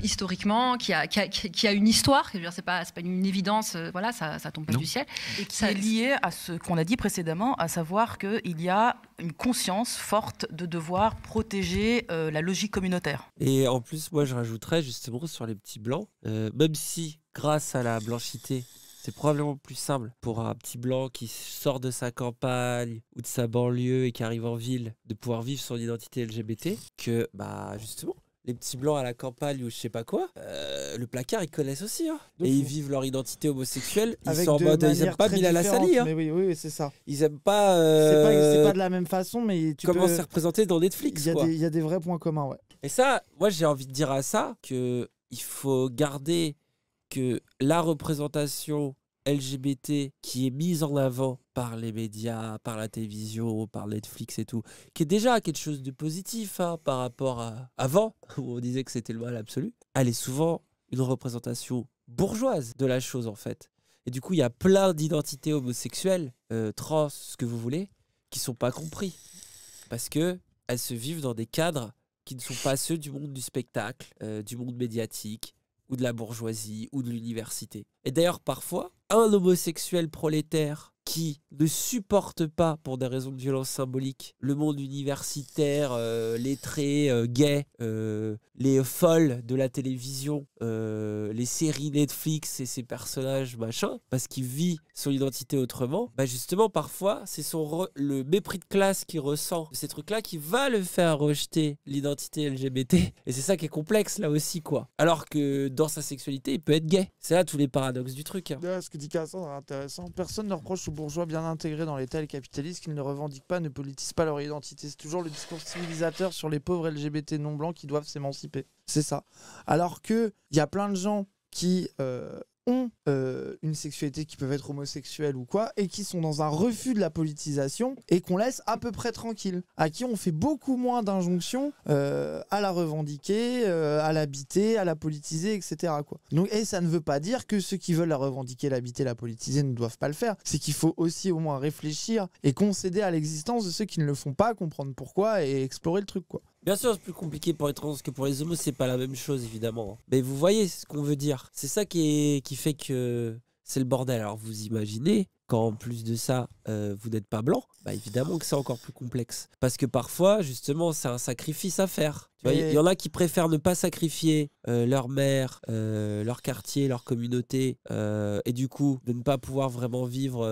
historiquement, qui a, qui a, qui, a, une histoire, c'est pas, pas une évidence, voilà, ça, ça tombe pas du ciel. Et qui est lié à ce qu'on a dit précédemment, à savoir qu'il y a une conscience forte de devoir protéger la logique communautaire. Et en plus, moi, je rajouterais justement sur les petits blancs, euh, même si grâce à la blanchité, c'est probablement plus simple pour un petit blanc qui sort de sa campagne ou de sa banlieue et qui arrive en ville de pouvoir vivre son identité LGBT que, bah, justement, les petits blancs à la campagne ou je sais pas quoi, euh, le placard ils connaissent aussi. Hein. et ils vivent leur identité homosexuelle. Ils sont en mode, ils aiment pas Mila Lassali. Hein. Mais oui, oui, c'est ça. Ils aiment pas. c'est pas, euh, pas, de la même façon, mais tu Comment peux... c'est représenté dans Netflix. Il y, a des, y a des vrais points communs, ouais. Et ça, moi j'ai envie de dire à ça que il faut garder que la représentation LGBT qui est mise en avant par les médias, par la télévision, par Netflix et tout, qui est déjà quelque chose de positif hein, par rapport à avant, <laughs> où on disait que c'était le mal absolu, elle est souvent une représentation bourgeoise de la chose en fait. Et du coup, il y a plein d'identités homosexuelles, euh, trans, ce que vous voulez, qui sont pas compris. Parce que elles se vivent dans des cadres qui ne sont pas ceux du monde du spectacle, euh, du monde médiatique, ou de la bourgeoisie, ou de l'université. Et d'ailleurs, parfois, un homosexuel prolétaire qui ne supporte pas, pour des raisons de violence symbolique, le monde universitaire, euh, les traits euh, gays, euh, les folles de la télévision, les séries Netflix et ses personnages, machin, parce qu'il vit son identité autrement, bah justement, parfois, c'est son le mépris de classe qu'il ressent ces trucs-là qui va le faire rejeter l'identité LGBT. Et c'est ça qui est complexe, là aussi, quoi. Alors que dans sa sexualité, il peut être gay. C'est là tous les paradoxes du truc. Hein. ce que dit Cassandre intéressant. Personne ne reproche bourgeois bien intégrés dans l'État et le capitalistes qu'ils ne revendiquent pas, ne politisent pas leur identité. C'est toujours le discours civilisateur sur les pauvres LGBT non blancs qui doivent s'émanciper. C'est ça. Alors qu'il y a plein de gens qui euh, ont euh, une sexualité qui peuvent être homosexuelle ou quoi, et qui sont dans un refus de la politisation, et qu'on laisse à peu près tranquille, à qui on fait beaucoup moins d'injonctions euh, à la revendiquer, euh, à l'habiter, à la politiser, etc. Quoi. Donc, et ça ne veut pas dire que ceux qui veulent la revendiquer, l'habiter, la politiser ne doivent pas le faire. C'est qu'il faut aussi au moins réfléchir et concéder à l'existence de ceux qui ne le font pas, comprendre pourquoi et explorer le truc. Quoi. Bien sûr, c'est plus compliqué pour les trans que pour les homos, c'est pas la même chose évidemment. Mais vous voyez ce qu'on veut dire. C'est ça qui, fait que c'est le bordel. Alors vous imaginez quand en plus de ça euh, vous n'êtes pas blanc, bah évidemment que c'est encore plus complexe. Parce que parfois justement c'est un sacrifice à faire. Il y, en a qui préfèrent ne pas sacrifier euh, leur mère, euh, leur quartier, leur communauté, euh, et du coup de ne pas pouvoir vraiment vivre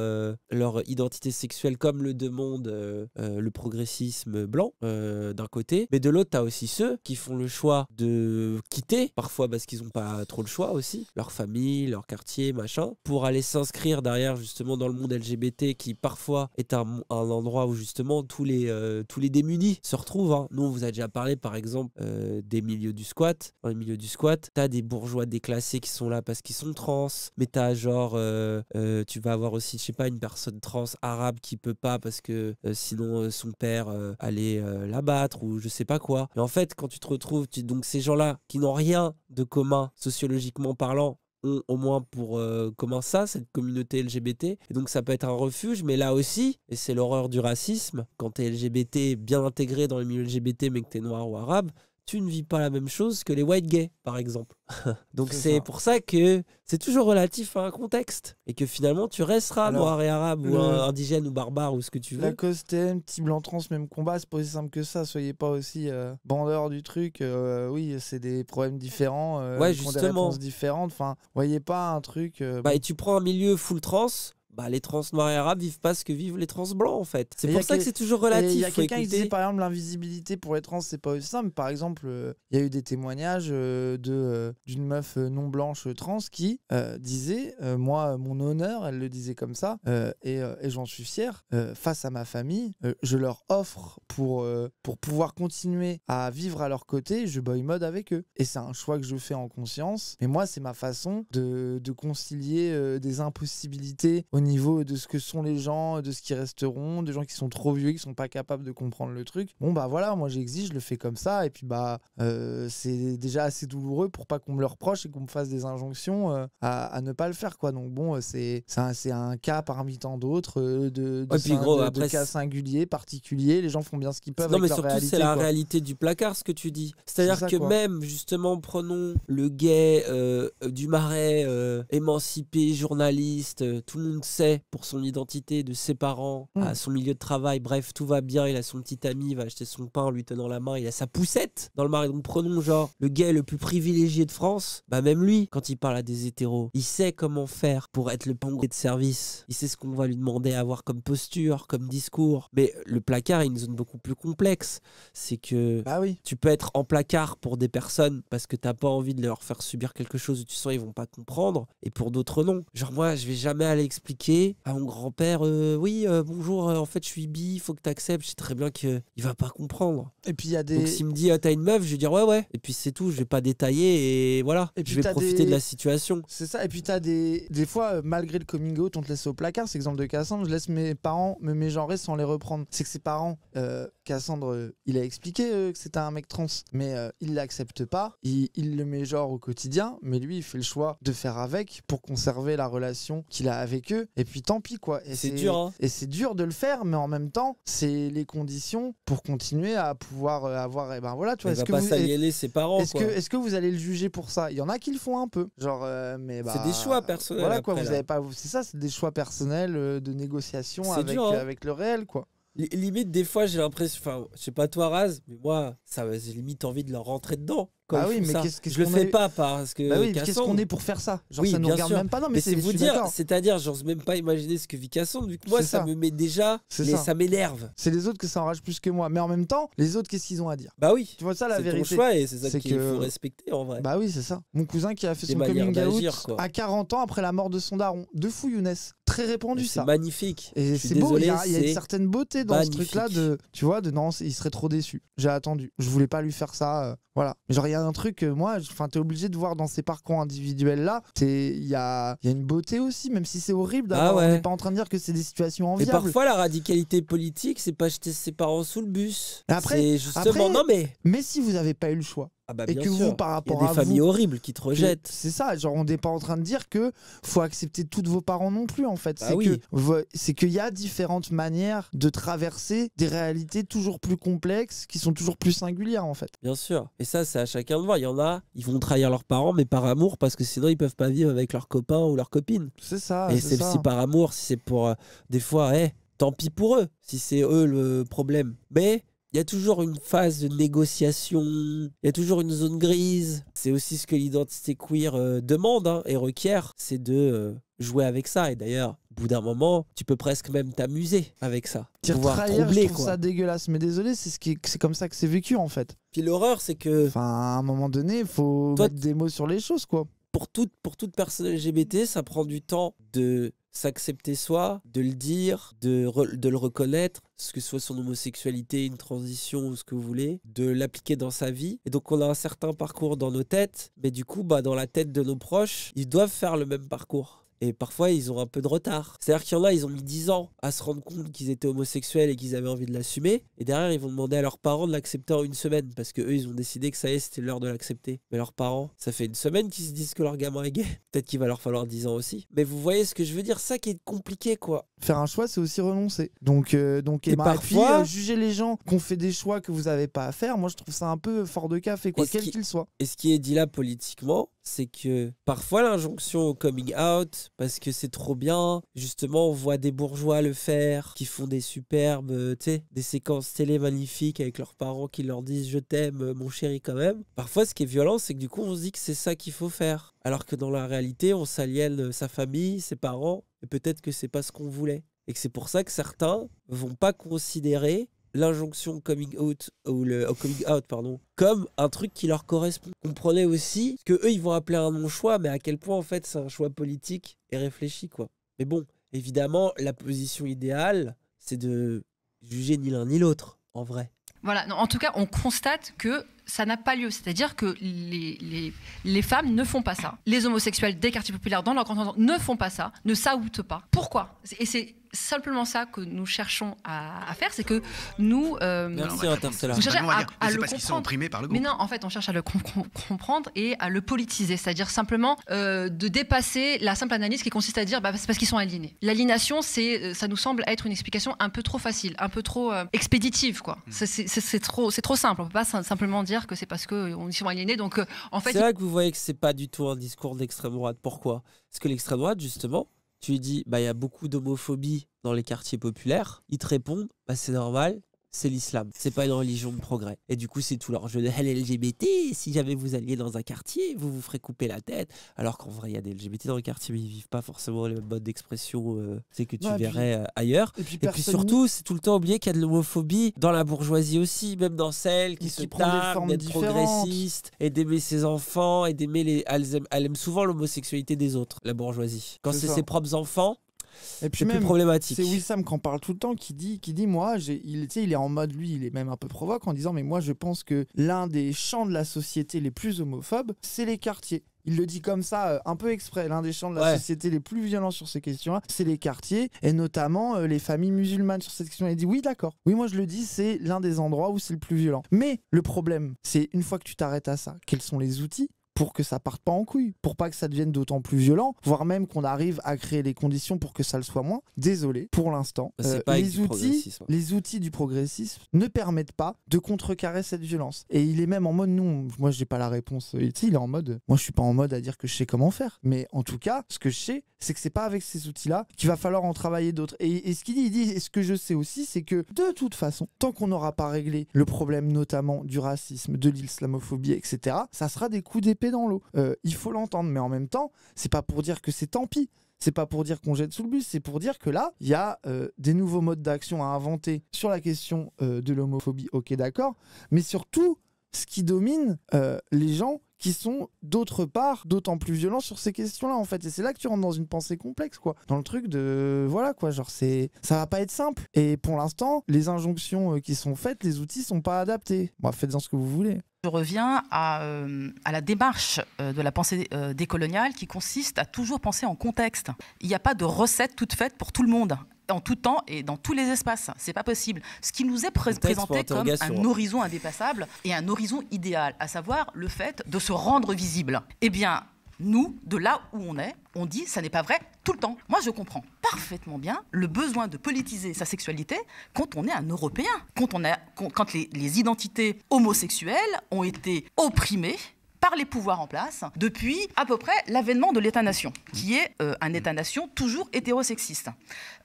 leur identité sexuelle comme le demande le progressisme blanc d'un côté. Mais de l'autre, tu as aussi ceux qui font le choix de quitter, parfois parce qu'ils n'ont pas trop le choix aussi, leur famille, leur quartier, machin, pour aller s'inscrire derrière justement dans le monde LGBT qui parfois est un, endroit où justement tous les, tous les démunis se retrouvent. Hein. Nous, on vous a déjà parlé par exemple euh, des milieux du squat. Dans les milieux du squat, t'as des bourgeois déclassés qui sont là parce qu'ils sont trans, mais t'as genre, euh, euh, tu vas avoir aussi, je sais pas, une personne trans arabe qui peut pas parce que sinon son père allait l'abattre ou je sais pas quoi. Mais en fait, quand tu te retrouves, donc ces gens-là qui n'ont rien de commun sociologiquement parlant au moins pour commencer euh, comment ça, cette communauté LGBT. Et donc ça peut être un refuge, mais là aussi, et c'est l'horreur du racisme, quand tu es LGBT, bien intégré dans le milieu LGBT, mais que tu noir ou arabe, tu ne vis pas la même chose que les white gays, par exemple. <laughs> Donc c'est pour ça que c'est toujours relatif à un contexte et que finalement tu resteras noir et arabe ou indigène ou barbare ou ce que tu veux. La un petit blanc trans, même combat, c'est pas aussi simple que ça. Soyez pas aussi euh, bandeur du truc. Euh, oui, c'est des problèmes différents, euh, ouais, justement. des réponses différentes. Enfin, voyez pas un truc. Bah, et tu prends un milieu full trans bah, les trans noirs et arabes vivent pas ce que vivent les trans blancs en fait. C'est pour ça que c'est toujours relatif. Il y a quelqu'un qui disait par exemple l'invisibilité pour les trans c'est pas aussi simple. Par exemple, euh, il y a eu des témoignages euh, de euh, d'une meuf non blanche trans qui disait moi mon honneur, elle le disait comme ça et, j'en suis fier face à ma famille, je leur offre pour pour pouvoir continuer à vivre à leur côté, je boy mode avec eux et c'est un choix que je fais en conscience. Mais moi c'est ma façon de, concilier des impossibilités niveau de ce que sont les gens, de ce qui resteront, de gens qui sont trop vieux, qui sont pas capables de comprendre le truc. Bon bah voilà, moi j'exige, je le fais comme ça, et puis bah euh, c'est déjà assez douloureux pour pas qu'on me le reproche et qu'on me fasse des injonctions euh, à, ne pas le faire quoi. Donc bon, euh, c'est un, un cas parmi tant d'autres de, cas singulier, particulier. Les gens font bien ce qu'ils peuvent. Non mais surtout c'est la réalité du placard ce que tu dis. C'est-à-dire que même justement prenons le gay du marais émancipé journaliste, tout le monde sait pour son identité de ses parents, à mm. son milieu de travail, bref, tout va bien, il a son petit ami, il va acheter son pain en lui tenant la main, il a sa poussette dans le mari. Donc prenons genre le gay le plus privilégié de France, bah même lui, quand il parle à des hétéros, il sait comment faire pour être le pangolin de service, il sait ce qu'on va lui demander à avoir comme posture, comme discours. Mais le placard est une zone beaucoup plus complexe, c'est que bah oui. tu peux être en placard pour des personnes parce que t'as pas envie de leur faire subir quelque chose où tu sens ils vont pas comprendre, et pour d'autres non. Genre moi, je vais jamais aller expliquer à mon grand-père euh, Oui, euh, bonjour, euh, en fait, je suis bi, il faut que tu acceptes. Je sais très bien qu'il va pas comprendre. Et puis il y a des. Donc s'il me dit ah, T'as une meuf, je vais dire Ouais, ouais. Et puis c'est tout, je vais pas détailler et voilà. Et puis, je vais profiter de la situation. C'est ça. Et puis tu as des... des fois, malgré le coming out, on te laisse au placard. C'est exemple de Cassandre Je laisse mes parents me mégenrer sans les reprendre. C'est que ses parents, Cassandre, il a expliqué que c'était un mec trans, mais il l'accepte pas. Il, le met genre au quotidien, mais lui, il fait le choix de faire avec pour conserver la relation qu'il a avec eux et puis tant pis quoi. Et c'est dur. Hein. Et c'est dur de le faire, mais en même temps, c'est les conditions pour continuer à pouvoir euh, avoir. Et eh ben voilà, tu vois. Est-ce que pas vous, ses parents. Est-ce que, est que vous allez le juger pour ça Il y en a qui le font un peu, genre. Euh, mais c'est bah, des choix personnels. Voilà quoi. vous avez pas. C'est ça, c'est des choix personnels euh, de négociation avec, hein. avec le réel quoi. Limite, des fois, j'ai l'impression. Enfin, je sais pas toi, Raz, mais moi, ça j'ai limite envie de leur rentrer dedans. Bah, bah oui, mais qu'est-ce je le fais pas parce que. qu'est-ce qu'on est pour faire ça Genre ça nous regarde même pas. c'est vous dire, c'est-à-dire, j'ose même pas imaginer ce que vit Casson. Vu que moi, ça, me met déjà, ça, m'énerve. C'est les autres que ça enrage plus que moi. Mais en même temps, les autres, qu'est-ce qu'ils ont à dire Bah oui. Tu vois ça la vérité. C'est choix et c'est ça qu'il faut respecter en vrai. Bah oui, c'est ça. Mon cousin qui a fait son coming out à 40 ans après la mort de son daron. De fou, Younes. Très répandu ça. Magnifique. Et c'est beau. Il y a une certaine beauté dans ce truc-là de, tu vois, de non, il serait trop déçu. J'ai attendu. Je voulais pas lui faire ça. Euh, voilà. Genre un truc, euh, moi, enfin, t'es obligé de voir dans ces parcours individuels-là. Il y a, y a une beauté aussi, même si c'est horrible ah hein, On n'est pas en train de dire que c'est des situations enviables. Et parfois, la radicalité politique, c'est pas jeter ses parents sous le bus. Après, justement, non mais. Mais si vous n'avez pas eu le choix, ah bah, et que vous, par rapport à. des familles horribles qui te rejettent. C'est ça, genre on n'est pas en train de dire que faut accepter toutes vos parents non plus en fait. Bah c'est que qu'il y a différentes manières de traverser des réalités toujours plus complexes qui sont toujours plus singulières en fait. Bien sûr. Et ça, c'est à chacun de voir. Il y en a, ils vont trahir leurs parents, mais par amour parce que sinon ils peuvent pas vivre avec leurs copains ou leurs copines. C'est ça. Et c'est aussi par amour, si c'est pour euh, des fois, hey, eh, tant pis pour eux si c'est eux le problème. Mais il y a toujours une phase de négociation, il y a toujours une zone grise. C'est aussi ce que l'identité queer euh, demande hein, et requiert, c'est de euh, jouer avec ça. Et d'ailleurs, au bout d'un moment, tu peux presque même t'amuser avec ça. Dire trahir, troubler, je trouve ça dégueulasse, mais désolé, c'est comme ça que c'est vécu en fait. Puis l'horreur, c'est que. Enfin, à un moment donné, il faut mettre des mots sur les choses, quoi. Pour toute, pour toute personne LGBT, ça prend du temps de s'accepter soi, de le dire, de, le reconnaître, ce que soit son homosexualité, une transition ou ce que vous voulez, de l'appliquer dans sa vie. Et donc on a un certain parcours dans nos têtes, mais du coup, bah, dans la tête de nos proches, ils doivent faire le même parcours. Et parfois, ils ont un peu de retard. C'est-à-dire qu'il y en a, ils ont mis 10 ans à se rendre compte qu'ils étaient homosexuels et qu'ils avaient envie de l'assumer. Et derrière, ils vont demander à leurs parents de l'accepter en une semaine parce que eux, ils ont décidé que ça y est, c'était l'heure de l'accepter. Mais leurs parents, ça fait une semaine qu'ils se disent que leur gamin est gay. Peut-être qu'il va leur falloir 10 ans aussi. Mais vous voyez ce que je veux dire, ça qui est compliqué, quoi. Faire un choix, c'est aussi renoncer. Donc, euh, donc et, parfois, euh, juger les gens qu'on fait des choix que vous n'avez pas à faire, moi, je trouve ça un peu fort de café, quoi, quel qu'il soit. Et ce qui est dit là politiquement, c'est que parfois l'injonction au coming out, parce que c'est trop bien, justement on voit des bourgeois le faire, qui font des superbes, euh, tu des séquences télé magnifiques avec leurs parents qui leur disent je t'aime euh, mon chéri quand même. Parfois ce qui est violent, c'est que du coup on se dit que c'est ça qu'il faut faire. Alors que dans la réalité, on s'aliène euh, sa famille, ses parents, et peut-être que c'est pas ce qu'on voulait. Et que c'est pour ça que certains vont pas considérer l'injonction coming out ou le coming out pardon comme un truc qui leur correspond. Comprenez aussi que eux ils vont appeler un non choix mais à quel point en fait c'est un choix politique et réfléchi quoi. Mais bon, évidemment, la position idéale c'est de juger ni l'un ni l'autre en vrai. Voilà, en tout cas, on constate que ça n'a pas lieu. C'est-à-dire que les, les, femmes ne font pas ça. Les homosexuels des quartiers populaires dans leur canton ne font pas ça, ne s'outent pas. Pourquoi Et c'est simplement ça que nous cherchons à, faire, c'est que nous, euh, Merci à, le comprendre. Par le mais non, en fait, on cherche à le comprendre et à le politiser, c'est-à-dire simplement euh, de dépasser la simple analyse qui consiste à dire bah, c'est parce qu'ils sont aliénés. L'aliénation, c'est, euh, ça nous semble être une explication un peu trop facile, un peu trop expéditive, quoi. Mm. C'est trop, c'est trop simple. On peut pas simplement dire que c'est parce qu'ils sont aliénés. Donc, en fait, c'est là que vous voyez que c'est pas du tout un discours d'extrême droite. Pourquoi Parce que l'extrême droite, justement tu dis bah il y a beaucoup d'homophobie dans les quartiers populaires, ils te répondent bah c'est normal, c'est l'islam. C'est pas une religion de progrès. Et du coup, c'est tout leur jeu de LGBT. Si jamais vous alliez dans un quartier, vous vous ferez couper la tête. Alors qu'en vrai, il y a des LGBT dans le quartier, mais ils vivent pas forcément le mode d'expression euh, c'est que tu verrais euh, ailleurs. Et puis, surtout, c'est tout le temps oublié qu'il y a de l'homophobie dans la bourgeoisie aussi, même dans celle qui, se targue d'être progressiste et d'aimer ses enfants et d'aimer les. elle aime souvent l'homosexualité des autres, la bourgeoisie. Quand c'est ses propres enfants, et puis même, problématique. C'est Wissam qui en parle tout le temps, qui dit, qui dit moi, il, il est en mode, lui, il est même un peu provoque en disant, mais moi, je pense que l'un des champs de la société les plus homophobes, c'est les quartiers. Il le dit comme ça, euh, un peu exprès. L'un des champs de la société les plus violents sur ces questions-là, c'est les quartiers et notamment euh, les familles musulmanes sur cette question. Il dit oui, d'accord. Oui, moi je le dis, c'est l'un des endroits où c'est le plus violent. Mais le problème, c'est une fois que tu t'arrêtes à ça, quels sont les outils pour que ça parte pas en couille, pour pas que ça devienne d'autant plus violent, voire même qu'on arrive à créer les conditions pour que ça le soit moins. Désolé, pour l'instant, bah, euh, les, outils, les outils du progressisme ne permettent pas de contrecarrer cette violence. Et il est même en mode, non, moi j'ai pas la réponse. il est en mode, moi je suis pas en mode à dire que je sais comment faire. Mais en tout cas, ce que je sais, c'est que c'est pas avec ces outils-là qu'il va falloir en travailler d'autres. Et, ce qu'il dit, dit, et ce que je sais aussi, c'est que de toute façon, tant qu'on n'aura pas réglé le problème notamment du racisme, de l'islamophobie, etc., ça sera des coups d'épée dans l'eau. Euh, il faut l'entendre, mais en même temps, c'est pas pour dire que c'est tant pis. C'est pas pour dire qu'on jette sous le bus, c'est pour dire que là, il y a euh, des nouveaux modes d'action à inventer sur la question euh, de l'homophobie. Ok, d'accord, mais surtout, ce qui domine les gens, qui sont d'autre part d'autant plus violents sur ces questions-là en fait. Et c'est là que tu rentres dans une pensée complexe quoi, dans le truc de voilà quoi, genre c'est ça va pas être simple. Et pour l'instant, les injonctions euh, qui sont faites, les outils sont pas adaptés. faites-en ce que vous voulez. Je reviens à, euh, à, la démarche euh, de la pensée décoloniale qui consiste à toujours penser en contexte. Il n'y a pas de recette toute faite pour tout le monde en tout temps et dans tous les espaces. C'est pas possible. Ce qui nous est présenté comme un horizon indépassable et un horizon idéal, à savoir le fait de se rendre visible. Eh bien, nous, de là où on est, on dit ça n'est pas vrai tout le temps. Moi, je comprends parfaitement bien le besoin de politiser sa sexualité quand on est un Européen, quand, on a, quand les identités homosexuelles ont été opprimées par les pouvoirs en place depuis à peu près l'avènement de l'État-nation, qui est euh, un État-nation toujours hétérosexiste.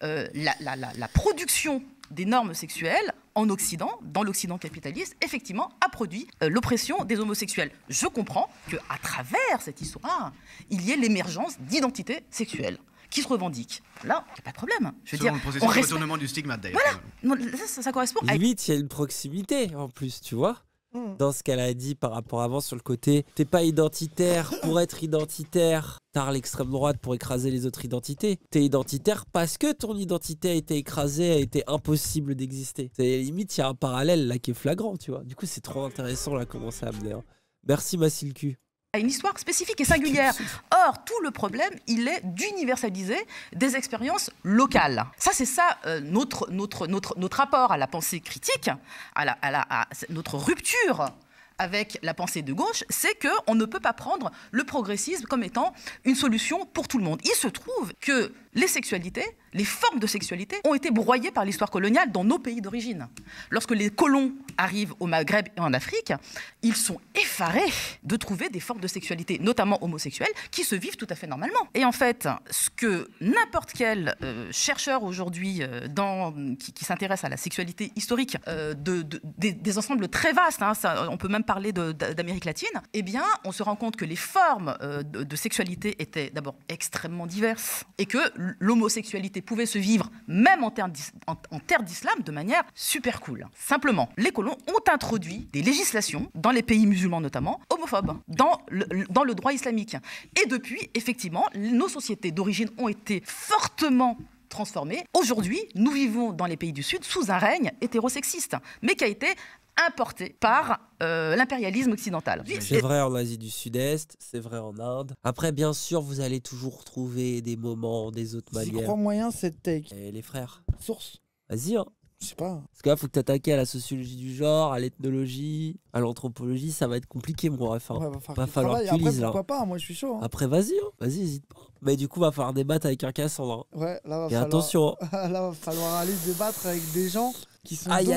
Euh, la, production des normes sexuelles en Occident, dans l'Occident capitaliste, effectivement, a produit euh, l'oppression des homosexuels. Je comprends que à travers cette histoire, il y ait l'émergence d'identités sexuelles qui se revendiquent. Là, il n'y a pas de problème. Je veux dire, le on retournement du stigmate, d'ailleurs. Voilà, ça, correspond. À... Limite, il y a une proximité en plus, tu vois. Mm. dans ce qu'elle a dit par rapport avant sur le côté t'es pas identitaire pour être identitaire, t'as l'extrême droite pour écraser les autres identités. T'es identitaire parce que ton identité a été écrasée, a été impossible d'exister. C'est limite, il y a un parallèle là qui est flagrant, tu vois. Du coup, c'est trop intéressant là comment ça a hein. Merci Massilcu une histoire spécifique et singulière. Or, tout le problème, il est d'universaliser des expériences locales. Ça, c'est ça euh, notre, notre, notre, notre rapport à la pensée critique, à, la, à notre rupture avec la pensée de gauche, c'est qu'on ne peut pas prendre le progressisme comme étant une solution pour tout le monde. Il se trouve que les sexualités, les formes de sexualité ont été broyées par l'histoire coloniale dans nos pays d'origine. Lorsque les colons arrivent au Maghreb et en Afrique, ils sont effarés de trouver des formes de sexualité, notamment homosexuelles, qui se vivent tout à fait normalement. Et en fait, ce que n'importe quel euh, chercheur aujourd'hui euh, qui, s'intéresse à la sexualité historique euh, des, ensembles très vastes, hein, on peut même parler d'Amérique latine, eh bien, on se rend compte que les formes de, de sexualité étaient d'abord extrêmement diverses et que l'homosexualité pouvait se vivre même en terre, d'islam de manière super cool. Simplement, les colons ont introduit des législations, dans les pays musulmans notamment, homophobes, dans le, droit islamique. Et depuis, effectivement, nos sociétés d'origine ont été fortement transformées. Aujourd'hui, nous vivons dans les pays du Sud sous un règne hétérosexiste, mais qui a été Importé par euh, l'impérialisme occidental. C'est vrai en Asie du Sud-Est, c'est vrai en Inde. Après, bien sûr, vous allez toujours trouver des moments, des autres manières. J'y moyen cette take. Et les frères. Source. Vas-y, hein. Je sais pas. Parce que là, faut que t'attaquer à la sociologie du genre, à l'ethnologie, à l'anthropologie, ça va être compliqué, mon ref. Hein. va, falloir que tu lises. Pourquoi pas Moi, je suis chaud. Hein. Après, vas-y, hein. vas-y, hésite pas. Mais du coup, va falloir débattre avec un cassandre. Ouais, là, va Et attention. <laughs> là, va falloir aller débattre avec des gens qui sont plus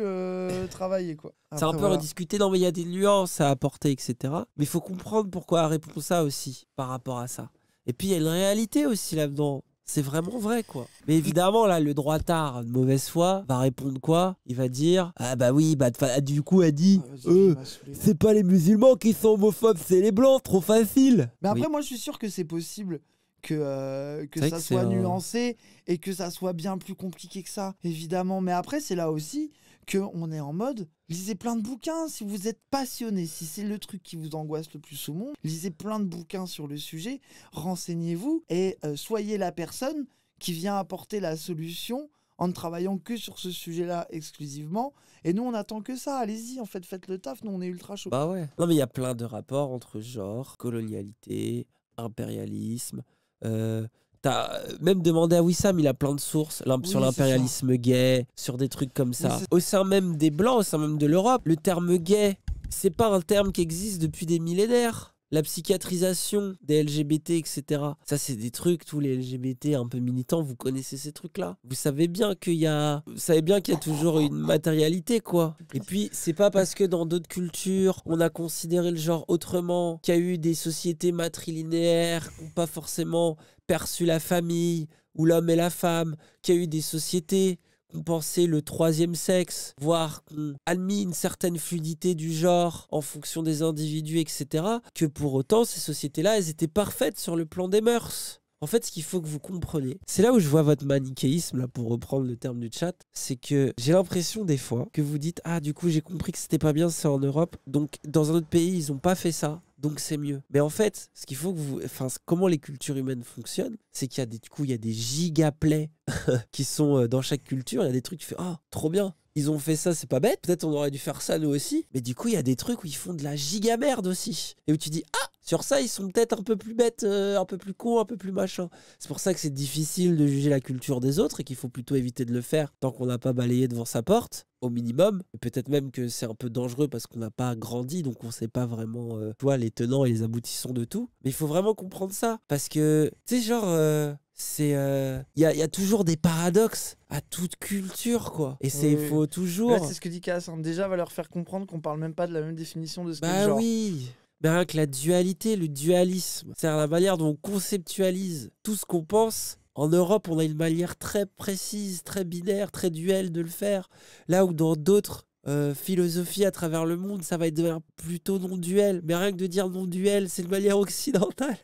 euh, travaillés, quoi. C'est un peu discuter rediscuté, non mais il y a des nuances à apporter, etc. Mais il faut comprendre pourquoi elle répond ça aussi, par rapport à ça. Et puis il y a une réalité aussi là-dedans. C'est vraiment vrai, quoi. Mais évidemment, là, le droit tard de mauvaise foi va répondre quoi Il va dire Ah, bah oui, bah, ah, du coup, elle dit ah, euh, c'est pas les musulmans qui sont homophobes, c'est les blancs, trop facile. Mais après, moi, je suis sûr que c'est possible que, euh, que ça soit nuancé et que ça soit bien plus compliqué que ça, évidemment. Mais après, c'est là aussi qu'on est en mode, lisez plein de bouquins si vous êtes passionné, si c'est le truc qui vous angoisse le plus au monde, lisez plein de bouquins sur le sujet, renseignez-vous et euh, soyez la personne qui vient apporter la solution en ne travaillant que sur ce sujet-là exclusivement. Et nous, on attend que ça. Allez-y, en fait, faites le taf. Nous, on est ultra chaud. Bah ouais. Non, mais il y a plein de rapports entre genre, colonialité, impérialisme, euh, t'as euh, même demandé à Wissam, il a plein de sources sur l'impérialisme gay, sur des trucs comme ça. au sein même des Blancs, au sein même de l'Europe, le terme gay, c'est pas un terme qui existe depuis des millénaires. La psychiatrisation des LGBT, etc. Ça, c'est des trucs, tous les LGBT un peu militants, vous connaissez ces trucs-là. Vous savez bien qu'il y a, savez bien qu'il y a toujours une matérialité, quoi. Et puis, c'est pas parce que dans d'autres cultures, on a considéré le genre autrement, qu'il y a eu des sociétés matrilinéaires ou pas forcément perçu la famille, ou l'homme et la femme, qu'il y a eu des sociétés penser le troisième sexe, voire qu'on admis une certaine fluidité du genre en fonction des individus, etc., que pour autant, ces sociétés-là, elles étaient parfaites sur le plan des mœurs. En fait, ce qu'il faut que vous compreniez, c'est là où je vois votre manichéisme, là, pour reprendre le terme du chat, c'est que j'ai l'impression des fois que vous dites Ah, du coup, j'ai compris que c'était pas bien, c'est en Europe, donc dans un autre pays, ils ont pas fait ça donc c'est mieux. Mais en fait, ce qu'il faut que vous, enfin, comment les cultures humaines fonctionnent, c'est qu'il y a des, du il y a des gigaplays <laughs> qui sont euh, dans chaque culture. Il y a des trucs qui font ah trop bien ils ont fait ça, c'est pas bête. Peut-être on aurait dû faire ça nous aussi. Mais du coup, il y a des trucs où ils font de la giga merde aussi. Et où tu dis, ah, sur ça, ils sont peut-être un peu plus bêtes, euh, un peu plus cons, un peu plus machin. C'est pour ça que c'est difficile de juger la culture des autres et qu'il faut plutôt éviter de le faire tant qu'on n'a pas balayé devant sa porte, au minimum. peut-être même que c'est un peu dangereux parce qu'on n'a pas grandi, donc on sait pas vraiment, euh, les tenants et les aboutissants de tout. Mais il faut vraiment comprendre ça. Parce que, tu sais, genre. Euh, c'est il euh, y, a, toujours des paradoxes à toute culture quoi et c'est faux toujours c'est ce que dit Cass hein. déjà va leur faire comprendre qu'on parle même pas de la même définition de ce bah genre. oui bah, rien que la dualité le dualisme c'est la manière dont on conceptualise tout ce qu'on pense en Europe, on a une manière très précise, très binaire, très duelle de le faire. Là où dans d'autres euh, philosophies à travers le monde, ça va être plutôt non-duel. Mais rien que de dire non-duel, c'est une manière occidentale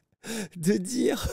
de dire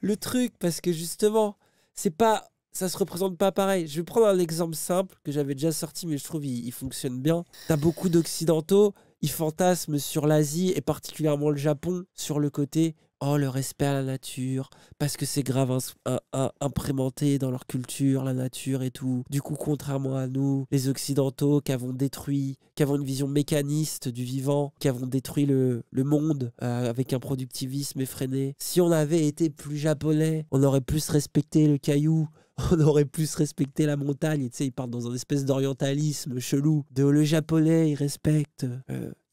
le truc parce que justement, c'est pas ça se représente pas pareil. Je vais prendre un exemple simple que j'avais déjà sorti, mais je trouve il, fonctionne bien. T'as beaucoup d'occidentaux, ils fantasment sur l'Asie et particulièrement le Japon, sur le côté oh, le respect à la nature, parce que c'est grave euh, euh, imprémenté dans leur culture, la nature et tout. Du coup, contrairement à nous, les Occidentaux qui avons détruit, qui avons une vision mécaniste du vivant, qui avons détruit le, monde euh, avec un productivisme effréné, si on avait été plus japonais, on aurait plus respecté le caillou, <laughs> on aurait plus respecté la montagne. Tu sais, ils partent dans un espèce d'orientalisme chelou. De le japonais, il respecte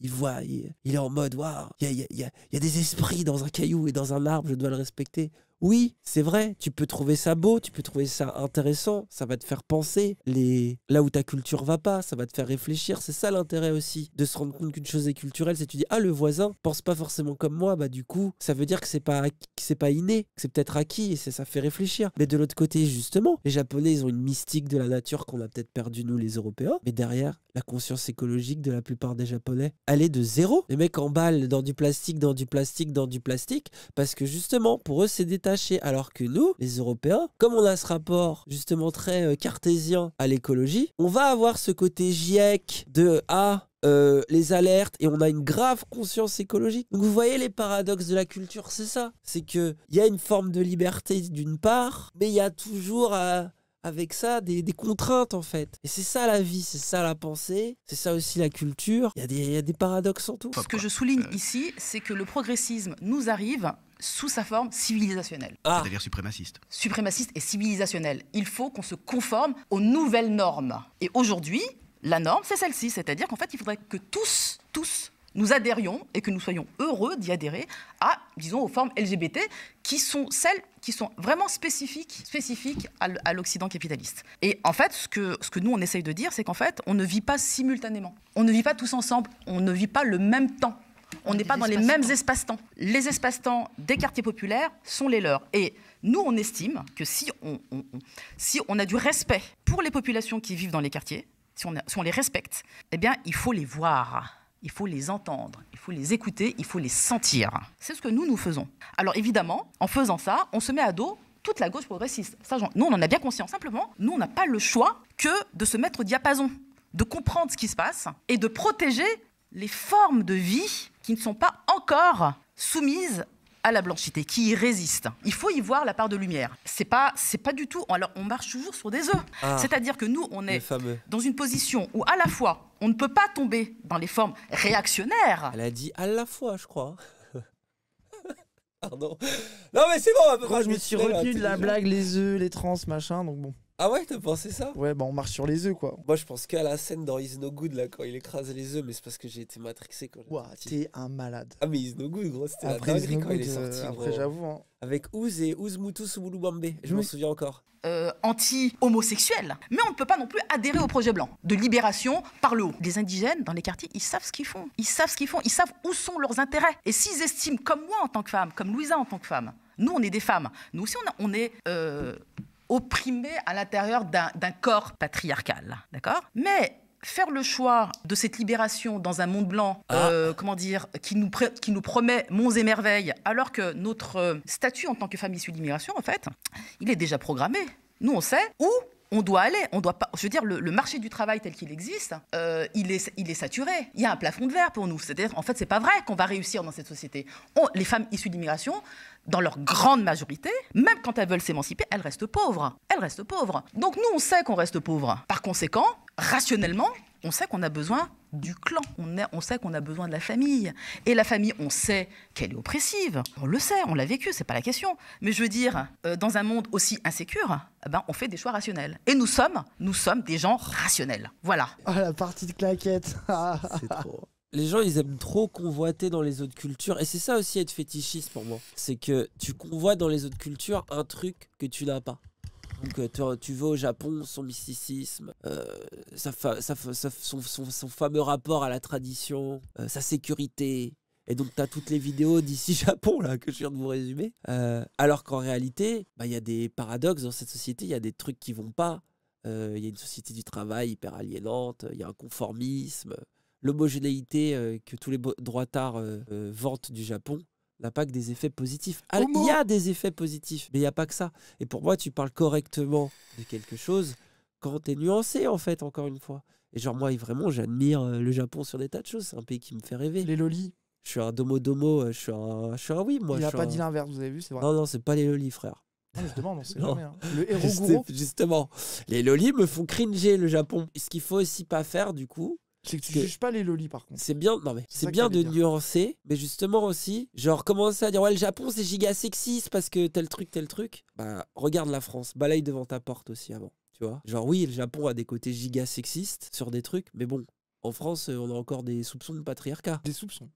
il voit, il, est en mode waouh, il y a, des esprits dans un caillou et dans un arbre, je dois le respecter. Oui, c'est vrai, tu peux trouver ça beau, tu peux trouver ça intéressant, ça va te faire penser les là où ta culture va pas, ça va te faire réfléchir, c'est ça l'intérêt aussi de se rendre compte qu'une chose est culturelle, c'est tu dis ah le voisin pense pas forcément comme moi, bah du coup, ça veut dire que c'est pas c'est pas inné, que c'est peut-être acquis et ça, ça fait réfléchir. Mais de l'autre côté, justement, les japonais, ils ont une mystique de la nature qu'on a peut-être perdu nous les européens, mais derrière, la conscience écologique de la plupart des Japonais. Elle est de zéro. Les mecs emballent dans du plastique, dans du plastique, dans du plastique, parce que justement, pour eux, c'est détaché. Alors que nous, les Européens, comme on a ce rapport justement très euh, cartésien à l'écologie, on va avoir ce côté GIEC de Ah, euh, les alertes et on a une grave conscience écologique. Donc vous voyez les paradoxes de la culture, c'est ça. C'est que il y a une forme de liberté d'une part, mais il y a toujours euh, avec ça des, contraintes en fait. Et c'est ça la vie, c'est ça la pensée, c'est ça aussi la culture. Il y, a des paradoxes en tout. Ce que je souligne euh, ici, c'est que le progressisme nous arrive sous sa forme civilisationnelle. Ah. C'est-à-dire suprémaciste. Suprémaciste et civilisationnel. Il faut qu'on se conforme aux nouvelles normes. Et aujourd'hui, la norme, c'est celle-ci. C'est-à-dire qu'en fait, il faudrait que tous, tous, nous adhérions et que nous soyons heureux d'y adhérer à, disons, aux formes LGBT qui sont celles qui sont vraiment spécifiques, spécifiques à l'Occident capitaliste. Et en fait, ce que, ce que nous, on essaye de dire, c'est qu'en fait, on ne vit pas simultanément. On ne vit pas tous ensemble. On ne vit pas le même temps. On n'est pas dans les mêmes espaces-temps. Les espaces-temps des quartiers populaires sont les leurs. Et nous, on estime que si on, si on a du respect pour les populations qui vivent dans les quartiers, si on, si on les respecte, eh bien, il faut les voir il faut les entendre, il faut les écouter, il faut les sentir. C'est ce que nous, nous faisons. Alors évidemment, en faisant ça, on se met à dos toute la gauche progressiste. Ça, nous, on en a bien conscience. Simplement, nous, on n'a pas le choix que de se mettre au diapason, de comprendre ce qui se passe et de protéger les formes de vie qui ne sont pas encore soumises la blanchité, qui y résiste. Il faut y voir la part de lumière. C'est pas, c'est pas du tout. Alors, on marche toujours sur des œufs. Ah. C'est-à-dire que nous, on est dans une position où à la fois, on ne peut pas tomber dans les formes réactionnaires. Elle a dit à la fois, je crois. <laughs> Pardon. Non, mais c'est bon. Moi, je me suis retenu de la blague, les œufs, les trans, machin. Donc bon. Ah ouais, t'as pensé ça Ouais, bah on marche sur les œufs quoi. Moi je pense qu'à la scène dans Is No Good là, quand il écrase les œufs, mais c'est parce que j'ai été matrixé quand Ouah, t'es un malade. Ah mais Is No Good gros, c'était la quand il est euh, sorti. après j'avoue. Hein. Avec Ouz et Ouz Moutou Bambé, je m'en souviens encore. Euh, anti-homosexuel. Mais on ne peut pas non plus adhérer au projet blanc de libération par le haut. Les indigènes dans les quartiers, ils savent ce qu'ils font. Ils savent ce qu'ils font, ils savent où sont leurs intérêts. Et s'ils estiment comme moi en tant que femme, comme Louisa en tant que femme, nous on est des femmes, nous aussi on, est... Euh, opprimés à l'intérieur d'un corps patriarcal. D'accord Mais faire le choix de cette libération dans un monde blanc, ah. euh, comment dire, qui nous, promet monts et merveilles, alors que notre euh, statut en tant que femme issue d'immigration, en fait, il est déjà programmé. Nous, on sait où on doit aller, on doit pas. Je veux dire, le, marché du travail tel qu'il existe, euh, il, est, saturé. Il y a un plafond de verre pour nous. C'est-à-dire, en fait, c'est pas vrai qu'on va réussir dans cette société. les femmes issues d'immigration, dans leur grande majorité, même quand elles veulent s'émanciper, elles restent pauvres. Elles restent pauvres. Donc nous, on sait qu'on reste pauvres. Par conséquent, rationnellement, on sait qu'on a besoin du clan, on, on sait qu'on a besoin de la famille. Et la famille, on sait qu'elle est oppressive, on le sait, on l'a vécu, c'est pas la question. Mais je veux dire, euh, dans un monde aussi insécure, eh ben, on fait des choix rationnels. Et nous sommes, nous sommes des gens rationnels. Voilà. Oh la partie de claquette. c'est trop les gens, ils aiment trop convoiter dans les autres cultures. Et c'est ça aussi être fétichiste pour moi. C'est que tu convoites dans les autres cultures un truc que tu n'as pas. Donc euh, tu, tu vas au Japon, son mysticisme, euh, son, fameux rapport à la tradition, euh, sa sécurité. Et donc tu as toutes les vidéos d'ici <laughs> Japon là que je viens de vous résumer. alors qu'en réalité, bah, il y a des paradoxes dans cette société, il y a des trucs qui vont pas. Il y a une société du travail hyper aliénante, il y a un conformisme, l'homogénéité euh, que tous les droits droitards euh, euh, vantent du Japon n'a pas que des effets positifs. Ah, il y a des effets positifs, mais il n'y a pas que ça. Et pour moi, tu parles correctement de quelque chose quand tu es nuancé, en fait, encore une fois. Et genre, moi, vraiment, j'admire le Japon sur des tas de choses. C'est un pays qui me fait rêver. Les lolis. Je suis un domo-domo, je suis un, je suis oui, moi. Il n'a pas dit l'inverse, vous avez vu, c'est vrai. Non, non, c'est pas les lolis, frère. Ah, <laughs> hein. Le héros Justement, les lolis me font cringer le Japon. Ce qu'il faut aussi pas faire, du coup, c'est que tu juges pas les lolis par contre. C'est bien, non mais c'est bien de nuancer, mais justement aussi, genre commencer à dire ouais le Japon c'est giga sexiste parce que tel truc tel truc. Bah regarde la France, balaye devant ta porte aussi avant, tu vois. Genre oui le Japon a des côtés giga sexistes sur des trucs, mais bon en France euh, on a encore des soupçons de patriarcat. Des soupçons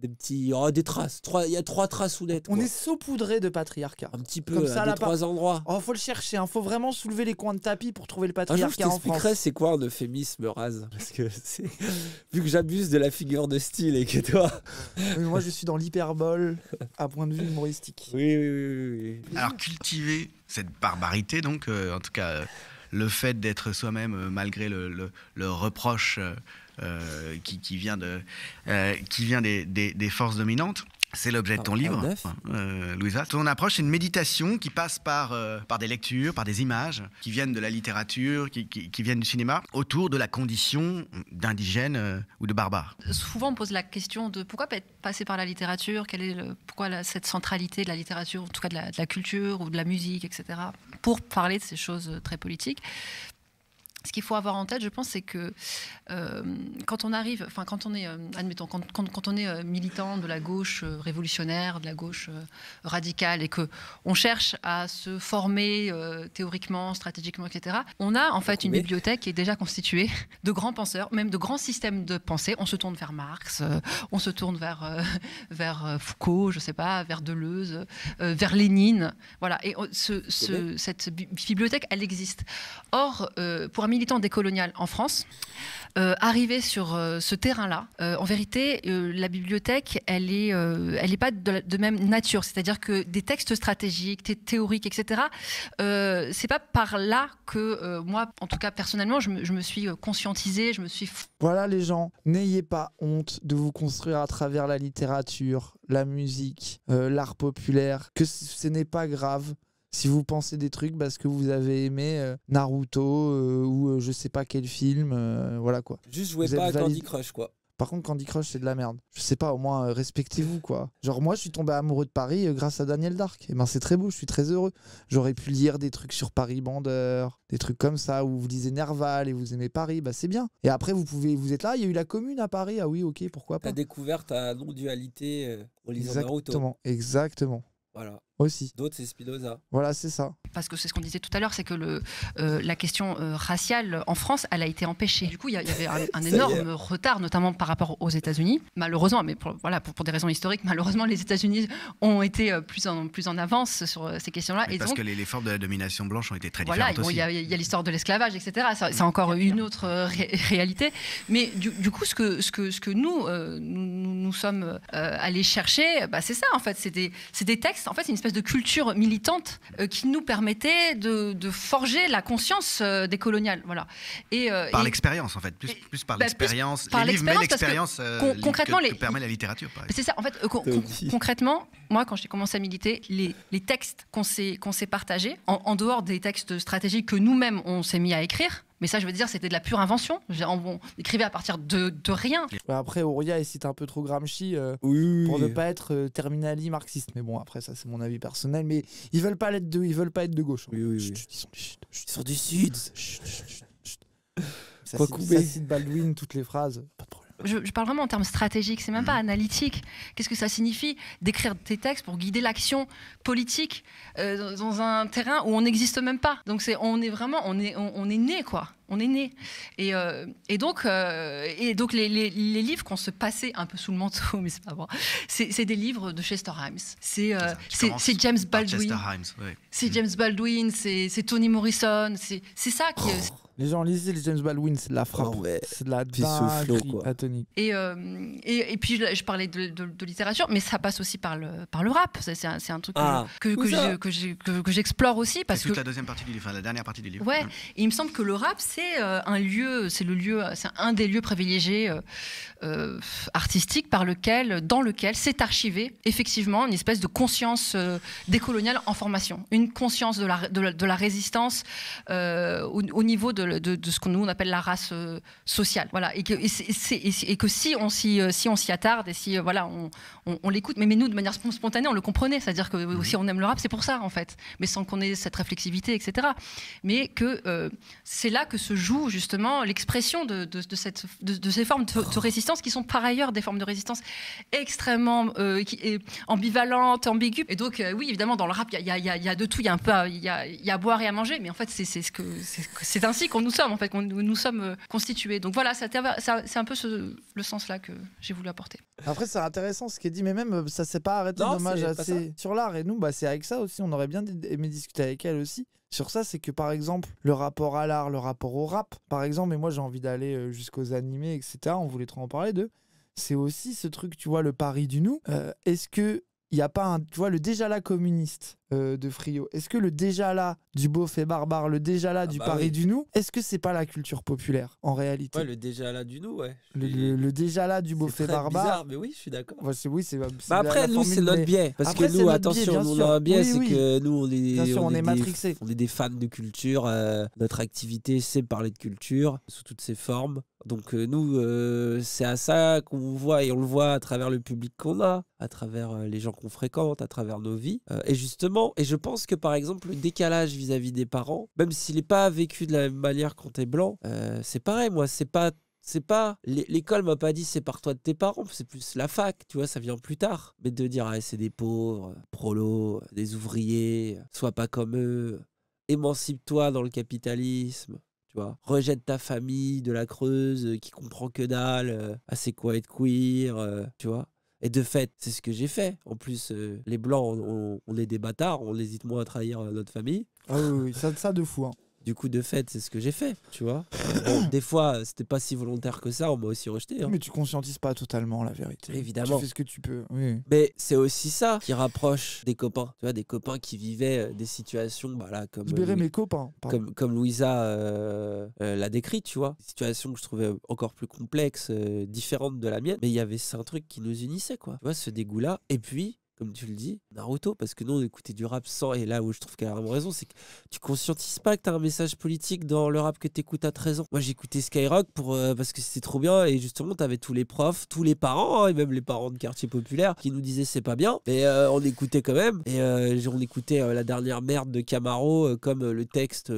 des petits oh, des traces trois il y a trois traces sous on est saupoudré de patriarcat un petit peu comme euh, ça là, trois endroits oh faut le chercher il hein. faut vraiment soulever les coins de tapis pour trouver le patriarcat en France c'est quoi un euphémisme rase parce que vu que j'abuse de la figure de style et que toi moi je suis dans l'hyperbole à point de vue humoristique oui, oui oui alors cultiver cette barbarité donc euh, en tout cas euh, le fait d'être soi-même malgré le, le reproche euh, qui, vient, de, euh, qui vient des, des, forces dominantes. C'est l'objet de ton livre, euh, Louisa. Ton approche, c'est une méditation qui passe par, par des lectures, par des images, qui viennent de la littérature, qui, viennent du cinéma, autour de la condition d'indigène ou de barbare. Souvent, on pose la question de pourquoi passer par la littérature est le, Pourquoi cette centralité de la littérature, en tout cas de la, de la, culture ou de la musique, etc., pour parler de ces choses très politiques ce qu'il faut avoir en tête, je pense, c'est que euh, quand on arrive, enfin quand on est, euh, admettons, quand, on est euh, militant de la gauche révolutionnaire, de la gauche radicale, et que on cherche à se former théoriquement, stratégiquement, etc. On a en fait une bibliothèque qui est déjà constituée de grands penseurs, même de grands systèmes de pensée. On se tourne vers Marx, on se tourne vers vers Foucault, je sais pas, vers Deleuze, vers Lénine, voilà. Et ce, cette bibliothèque, elle existe. Or, pour un militant coloniales en France. Euh, sur euh, ce terrain-là, euh, en vérité, euh, la bibliothèque, elle n'est elle n'est pas de, même nature. C'est-à-dire que des textes stratégiques, théoriques, etc., c'est pas par là que moi, en tout cas personnellement, je me, je me, suis conscientisée, je me suis... Voilà les gens, n'ayez pas honte de vous construire à travers la littérature, la musique, l'art populaire, que ce n'est pas grave si vous pensez des trucs parce que vous avez aimé euh, Naruto euh, ou euh, je sais pas quel film, voilà quoi. Juste jouez pas à Candy Crush quoi. Par contre, Candy Crush, c'est de la merde. Je sais pas, au moins, respectez-vous, quoi. Genre, moi, je suis tombé amoureux de Paris grâce à Daniel Dark. Et eh ben, c'est très beau, je suis très heureux. J'aurais pu lire des trucs sur Paris Bandeur, des trucs comme ça, où vous lisez Nerval et vous aimez Paris, bah, c'est bien. Et après, vous pouvez, vous êtes là, il y a eu la commune à Paris, ah oui, ok, pourquoi pas. la découverte à non-dualité euh, en lisant Exactement, exactement. Voilà aussi. D'autres, c'est Spinoza. Voilà, c'est ça. Parce que c'est ce qu'on disait tout à l'heure, c'est que le, euh, la question euh, raciale en France, elle a été empêchée. Du coup, il y, avait un, <laughs> énorme retard, notamment par rapport aux États-Unis. Malheureusement, mais pour, voilà, pour, pour, des raisons historiques, malheureusement, les États-Unis ont été euh, plus en, plus en avance sur ces questions-là. parce que les, formes de la domination blanche ont été très voilà, différentes. Voilà, il y a, l'histoire de l'esclavage, etc. C'est encore une autre réalité. Mais du, coup, ce que, ce que, ce que nous, nous, sommes allés chercher, bah, c'est ça, en fait. C'est des, des textes, en fait, c'est une espèce de culture militante euh, qui nous permettait de, forger la conscience euh, des coloniales. Voilà. Et, euh, par l'expérience, en fait, plus, par bah, l'expérience. Par l'expérience, concrètement, que, les, permet la littérature. C'est ça, en fait, concrètement, moi, quand j'ai commencé à militer, les, textes qu'on s'est partagés, en dehors des textes stratégiques que nous-mêmes on s'est mis à écrire, mais ça, je veux dire, c'était de la pure invention. On, écrivait à partir de, de rien. Après, Auria cite un peu trop Gramsci euh, pour ne pas être euh, terminali marxiste. Mais bon, après, ça, c'est mon avis personnel. Mais ils veulent pas être de, ils veulent pas être de gauche. Hein. Oui, oui, ils sont du sud. Ça, Quoi cite, ça cite Baldwin, toutes les phrases je, parle vraiment en termes stratégiques, c'est même pas mhm. analytique. Qu'est-ce que ça signifie d'écrire tes textes pour guider l'action politique euh, dans un terrain où on n'existe même pas Donc c'est, on est vraiment, on est, on, est né quoi. On est né. Et, donc, euh, et donc euh, les, livres qu'on se passait un peu sous le manteau, <laughs> mais c'est pas vrai. C'est, des livres de Chester Himes. C'est, James Baldwin. C'est James Baldwin, c'est, Tony Morrison. C'est, ça qui. Oh. Les gens lisent les James Baldwin, c'est la frappe. Ah c'est de la dinguerie atonique. Et, euh, et, et, puis je, parlais de, littérature, mais ça passe aussi par le, par le rap. C'est un, truc ah. que, que j'explore aussi. Parce toute que la deuxième partie du livre, enfin, la dernière partie du livre. Ouais, hum. il me semble que le rap, c'est euh, un lieu, c'est le lieu, c'est un des lieux privilégiés euh, artistiques par lequel, dans lequel s'est archivée, effectivement une espèce de conscience décoloniale en formation, une conscience de la, de la, résistance au, au niveau de de, ce que nous on appelle la race euh, sociale. Voilà, et que, que si on s'y euh, si on s'y attarde et si euh, voilà on, on, l'écoute, mais, mais, nous de manière spontanée on le comprenait, c'est-à-dire que mhm. si on aime le rap c'est pour ça en fait, mais sans qu'on ait cette réflexivité etc. Mais que c'est là que se joue justement l'expression de, cette de, ces formes de, résistance qui sont par ailleurs des formes de résistance extrêmement qui est ambivalentes, ambiguës. Et donc oui évidemment dans le rap il y a, y, y a, de tout, il y a un peu il y a, à boire et à manger, mais en fait c'est ce que c'est ainsi qu'on nous sommes, en fait, qu'on nous sommes euh, constitués. Donc voilà, c'est un peu le sens-là que j'ai voulu apporter. Après, c'est intéressant ce qui est dit, mais même euh, ça s'est pas arrêté, dommage, assez sur l'art. Et nous, bah, c'est avec ça aussi, on aurait bien aimé discuter avec elle aussi sur ça, c'est que par exemple, le rapport à l'art, le rapport au rap, par exemple, et moi j'ai envie d'aller euh, jusqu'aux animés, etc., on voulait trop en parler de. c'est aussi ce truc, tu vois, le pari du nous. Est-ce que il n'y a pas un, tu vois, le déjà là communiste euh, de Frio. Est-ce que le déjà là du beau fait barbare, le déjà là ah du bah Paris du nous, est-ce que c'est pas la culture populaire en réalité Ouais, le déjà là du nous, ouais. Le, le, déjà là du beau fait barbare. Bizarre, mais oui, je suis d'accord. oui, c'est. Bah après, nous, c'est notre biais. Parce que nous, attention, nous, notre biais, c'est que nous, on est. on, est, On est des fans de culture. Euh, notre activité, c'est parler de culture sous toutes ses formes. Donc euh, nous, euh, c'est à ça qu'on voit et on le voit à travers le public qu'on a, à travers euh, les gens qu'on fréquente, à travers nos vies. et justement, et je pense que par exemple le décalage vis-à-vis des parents, même s'il n'est pas vécu de la même manière quand t'es blanc, c'est pareil. Moi, c'est pas c'est pas l'école m'a pas dit c'est par toi de tes parents, c'est plus la fac, tu vois, ça vient plus tard. Mais de dire ah, c'est des pauvres, prolos, des ouvriers, sois pas comme eux, émancipe-toi dans le capitalisme. Rejette ta famille de la Creuse euh, qui comprend que dalle, euh, assez c'est quoi être queer, euh, tu vois. Et de fait, c'est ce que j'ai fait. En plus, les Blancs, on, est des bâtards, on hésite moins à trahir notre famille. Ah ça, ça de fou. Hein. Du coup, de fait, c'est ce que j'ai fait, tu vois. Euh, des fois, c'était pas si volontaire que ça, on m'a aussi rejeté. Hein. Mais tu conscientises pas totalement la vérité. Évidemment. Tu fais ce que tu peux. Oui. Mais c'est aussi ça qui rapproche des copains, tu vois, des copains qui vivaient euh, des situations, voilà, bah comme. Libérer euh, mes copains. Comme, Louisa l'a décrit, tu vois. Des situations que je trouvais encore plus complexes, différentes de la mienne. Mais il y avait un truc qui nous unissait, quoi. Tu vois, ce dégoût-là. Et puis, comme tu le dis, Naruto, parce que nous on écoutait du rap sans, et là où je trouve qu'elle a vraiment raison, c'est que tu conscientises pas que t'as un message politique dans le rap que t'écoutes à 13 ans. Moi j'écoutais Skyrock pour, euh, parce que c'était trop bien, et justement t'avais tous les profs, tous les parents, hein, et même les parents de quartier populaire qui nous disaient c'est pas bien, mais euh, on écoutait quand même, et euh, on écoutait la dernière merde de Camaro, comme le texte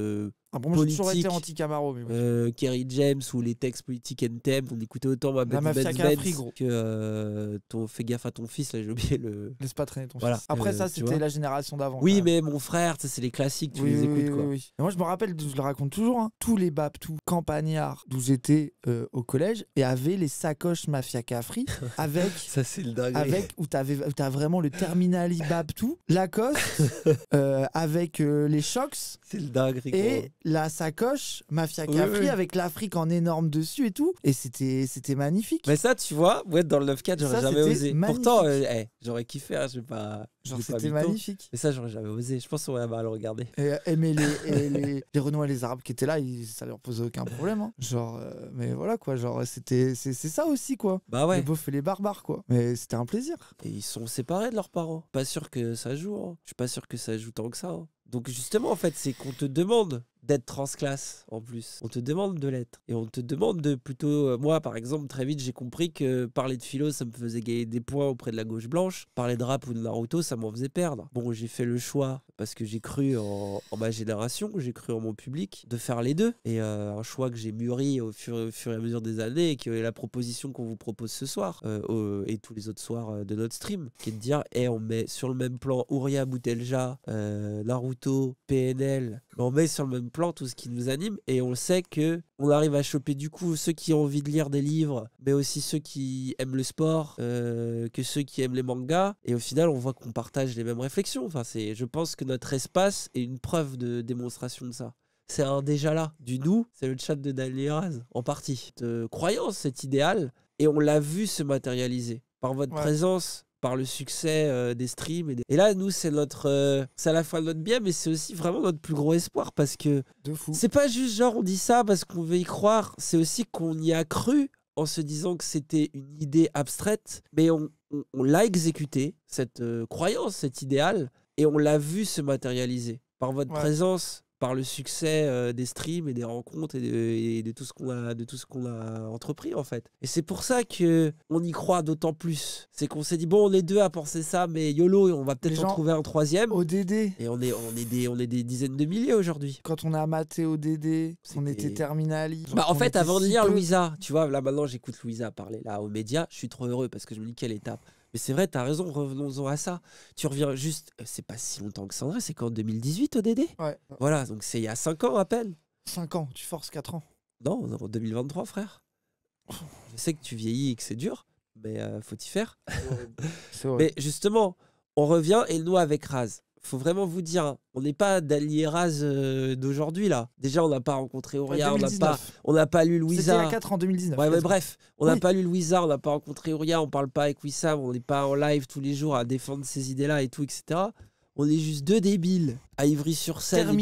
bon, politique, anti Camaro, euh, Kerry James ou les textes politiques and on écoutait autant moi, la mafia que euh, ton, fais gaffe à ton fils là j'ai oublié le laisse pas traîner ton voilà. fils. Après euh, ça c'était la génération d'avant. Oui mais mon frère c'est les classiques tu les écoutes quoi. moi je me rappelle je le raconte toujours hein. tous les tout campagnards d'où j'étais au collège et avaient les sacoches mafia Cafri <laughs> avec ça c'est le dingue avec où tu t'as vraiment le terminali la Lacoste <laughs> avec les Shocks c'est le dingue et la sacoche Mafia Capri, avec l'Afrique en énorme dessus et tout. Et c'était magnifique. Mais ça, tu vois, ouais, dans le 9-4, j'aurais jamais osé. Pourtant, euh, eh, j'aurais kiffé, hein, pas. Genre, c'était hein. magnifique. Mais ça, j'aurais jamais osé. Je pense qu'on va mal le regarder. Et, eh, mais les, et et les Arabes qui étaient là, ça leur posait aucun problème. Hein. Genre, euh, mais voilà quoi. Genre, c'était c'est ça aussi quoi. Bah ouais. Les beaufs et les barbares quoi. Mais c'était un plaisir. Et ils sont séparés de leurs parents. Pas sûr que ça joue. Hein. Je suis pas sûr que ça joue tant que ça. Donc justement, en fait, c'est qu'on te demande d'être transclasse en plus. On te demande de l'être. Et on te demande de plutôt... Euh, moi, par exemple, très vite, j'ai compris que parler de philo, ça me faisait gagner des points auprès de la gauche blanche. Parler de rap ou de Naruto, ça m'en faisait perdre. Bon, j'ai fait le choix parce que j'ai cru en, ma génération, j'ai cru en mon public, de faire les deux. Et euh, un choix que j'ai mûri au fur, et à mesure des années et qui est la proposition qu'on vous propose ce soir euh, et tous les autres soirs euh, de notre stream, qui est de dire, eh, on met sur le même plan Ouria Boutelja, Naruto, PNL, on met sur le même plan tout ce qui nous anime et on sait que on arrive à choper du coup ceux qui ont envie de lire des livres, mais aussi ceux qui aiment le sport, euh, que ceux qui aiment les mangas. Et au final, on voit qu'on partage les mêmes réflexions. Enfin, c'est, je pense que notre espace est une preuve de démonstration de ça c'est un déjà là. Du nous, c'est le chat de Daniel Raz, en partie. De croyance, cet idéal, et on l'a vu se matérialiser. Par votre présence, par le succès euh, des streams. Et, là, nous, c'est notre, euh, à la fois notre bien, mais c'est aussi vraiment notre plus gros espoir parce que c'est pas juste genre on dit ça parce qu'on veut y croire, c'est aussi qu'on y a cru en se disant que c'était une idée abstraite, mais on, l'a exécuté, cette euh, croyance, cet idéal, et on l'a vu se matérialiser par votre présence, par le succès euh, des streams et des rencontres et de, tout ce qu'on a de tout ce qu'on a entrepris en fait. Et c'est pour ça que on y croit d'autant plus. C'est qu'on s'est dit bon, on est deux à penser ça, mais YOLO, on va peut-être en trouver un troisième. ODD. Et on est on est des on est des dizaines de milliers aujourd'hui. Quand on a maté ODD, on était terminali. Bah en fait, avant de lire Louisa, tu vois, là maintenant j'écoute Louisa parler là aux médias, je suis trop heureux parce que je me dis quelle étape. Mais c'est vrai, tu as raison, revenons-en à ça. Tu reviens juste, euh, c'est pas si longtemps que Sandra, c'est qu'en 2018 au DD ouais. Voilà, donc c'est il y a 5 ans à peine. 5 ans, tu forces 4 ans. Non, en 2023, frère. Je sais que tu vieillis et que c'est dur, mais euh, faut y faire. <laughs> mais justement, on revient et nous avec Raz faut vraiment vous dire, hein, on n'est pas d'Alieraz euh, d'aujourd'hui là. Déjà, on n'a pas rencontré Oria, on n'a pas, on pas lu Louisa. C'était la 4 en 2019. Ouais, bref, on n'a pas lu Louisa, on n'a pas rencontré Oria, on parle pas avec Wissam, on n'est pas en live tous les jours à défendre ces idées-là et tout, etc. On est juste deux débiles à Ivry-sur-Seine,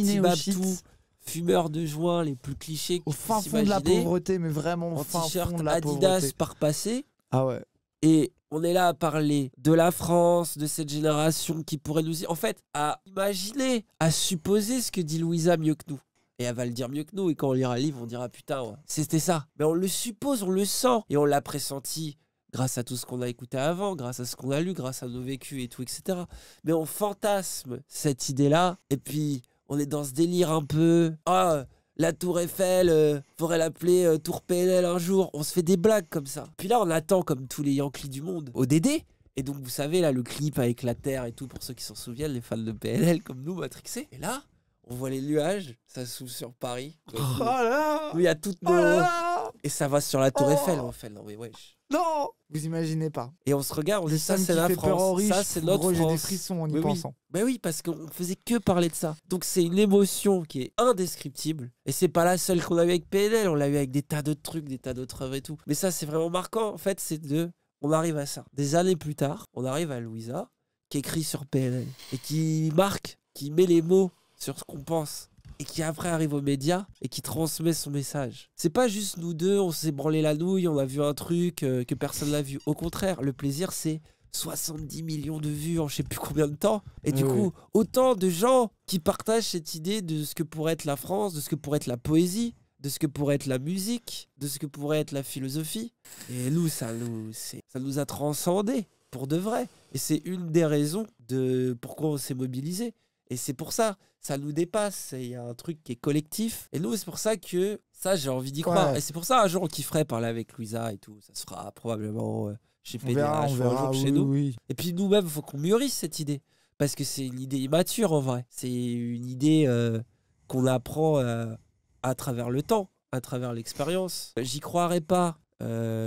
tout fumeurs de joint les plus clichés. Au fin fond de la pauvreté, mais vraiment au fin fond de la Adidas par passé. Ah ouais. Et on est là à parler de la France, de cette génération qui pourrait nous... En fait, à imaginer, à supposer ce que dit Louisa mieux que nous. Et elle va le dire mieux que nous. Et quand on lira le livre, on dira putain, c'était ça. Mais on le suppose, on le sent. Et on l'a pressenti grâce à tout ce qu'on a écouté avant, grâce à ce qu'on a lu, grâce à nos vécus et tout, etc. Mais on fantasme cette idée-là. Et puis, on est dans ce délire un peu. Ah, la tour Eiffel, euh, faudrait l'appeler euh, tour PNL un jour. On se fait des blagues comme ça. Puis là, on attend, comme tous les Yankees du monde, au DD. Et donc, vous savez, là, le clip avec la Terre et tout, pour ceux qui s'en souviennent, les fans de PNL comme nous, Matrixé. Et là, on voit les nuages, ça s'ouvre sur Paris. Oh là il y a toutes nos. Oh et ça va sur la Tour oh. Eiffel, en fait. Non, mais wesh. Non Vous imaginez pas. Et on se regarde, on dit ça, c'est la France. ça, c'est notre gros, France. J'ai des en y pensant. Oui. oui, parce qu'on faisait que parler de ça. Donc, c'est une émotion qui est indescriptible. Et c'est pas la seule qu'on a eu avec PNL. On l'a eu avec des tas d'autres trucs, des tas d'autres œuvres et tout. Mais ça, c'est vraiment marquant. En fait, c'est de. On arrive à ça. Des années plus tard, on arrive à Louisa, qui écrit sur PNL et qui marque, qui met les mots sur ce qu'on pense et qui après arrive aux médias et qui transmet son message. C'est pas juste nous deux, on s'est branlé la nouille, on a vu un truc euh, que personne n'a vu. Au contraire, le plaisir c'est 70 millions de vues en je sais plus combien de temps. Et du coup, autant de gens qui partagent cette idée de ce que pourrait être la France, de ce que pourrait être la poésie, de ce que pourrait être la musique, de ce que pourrait être la philosophie. Et nous, ça nous, ça nous a transcendés pour de vrai. Et c'est une des raisons de pourquoi on s'est mobilisé. Et c'est pour ça, ça nous dépasse. Il y a un truc qui est collectif. Et nous, c'est pour ça que ça, j'ai envie d'y croire. Et c'est pour ça, un jour, on kifferait parler avec Louisa et tout. Ça se fera probablement euh, chez PDH, un jour chez nous. Et puis nous-mêmes, il faut qu'on mûrisse cette idée. Parce que c'est une idée immature en vrai. C'est une idée euh, qu'on apprend euh, à travers le temps, à travers l'expérience. J'y croirais pas.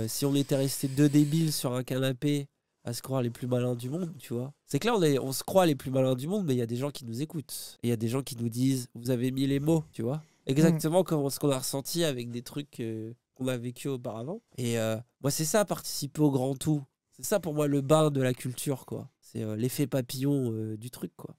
si on était resté deux débiles sur un canapé à se croire les plus malins du monde, tu vois. C'est clair on, on se croit les plus malins du monde, mais il y a des gens qui nous écoutent. il y a des gens qui nous disent, vous avez mis les mots, tu vois. Exactement comme ce qu'on a ressenti avec des trucs euh, qu'on a vécu auparavant. Et euh, moi, c'est ça, participer au grand tout. C'est ça pour moi le bain de la culture, quoi. C'est euh, l'effet papillon du truc, quoi.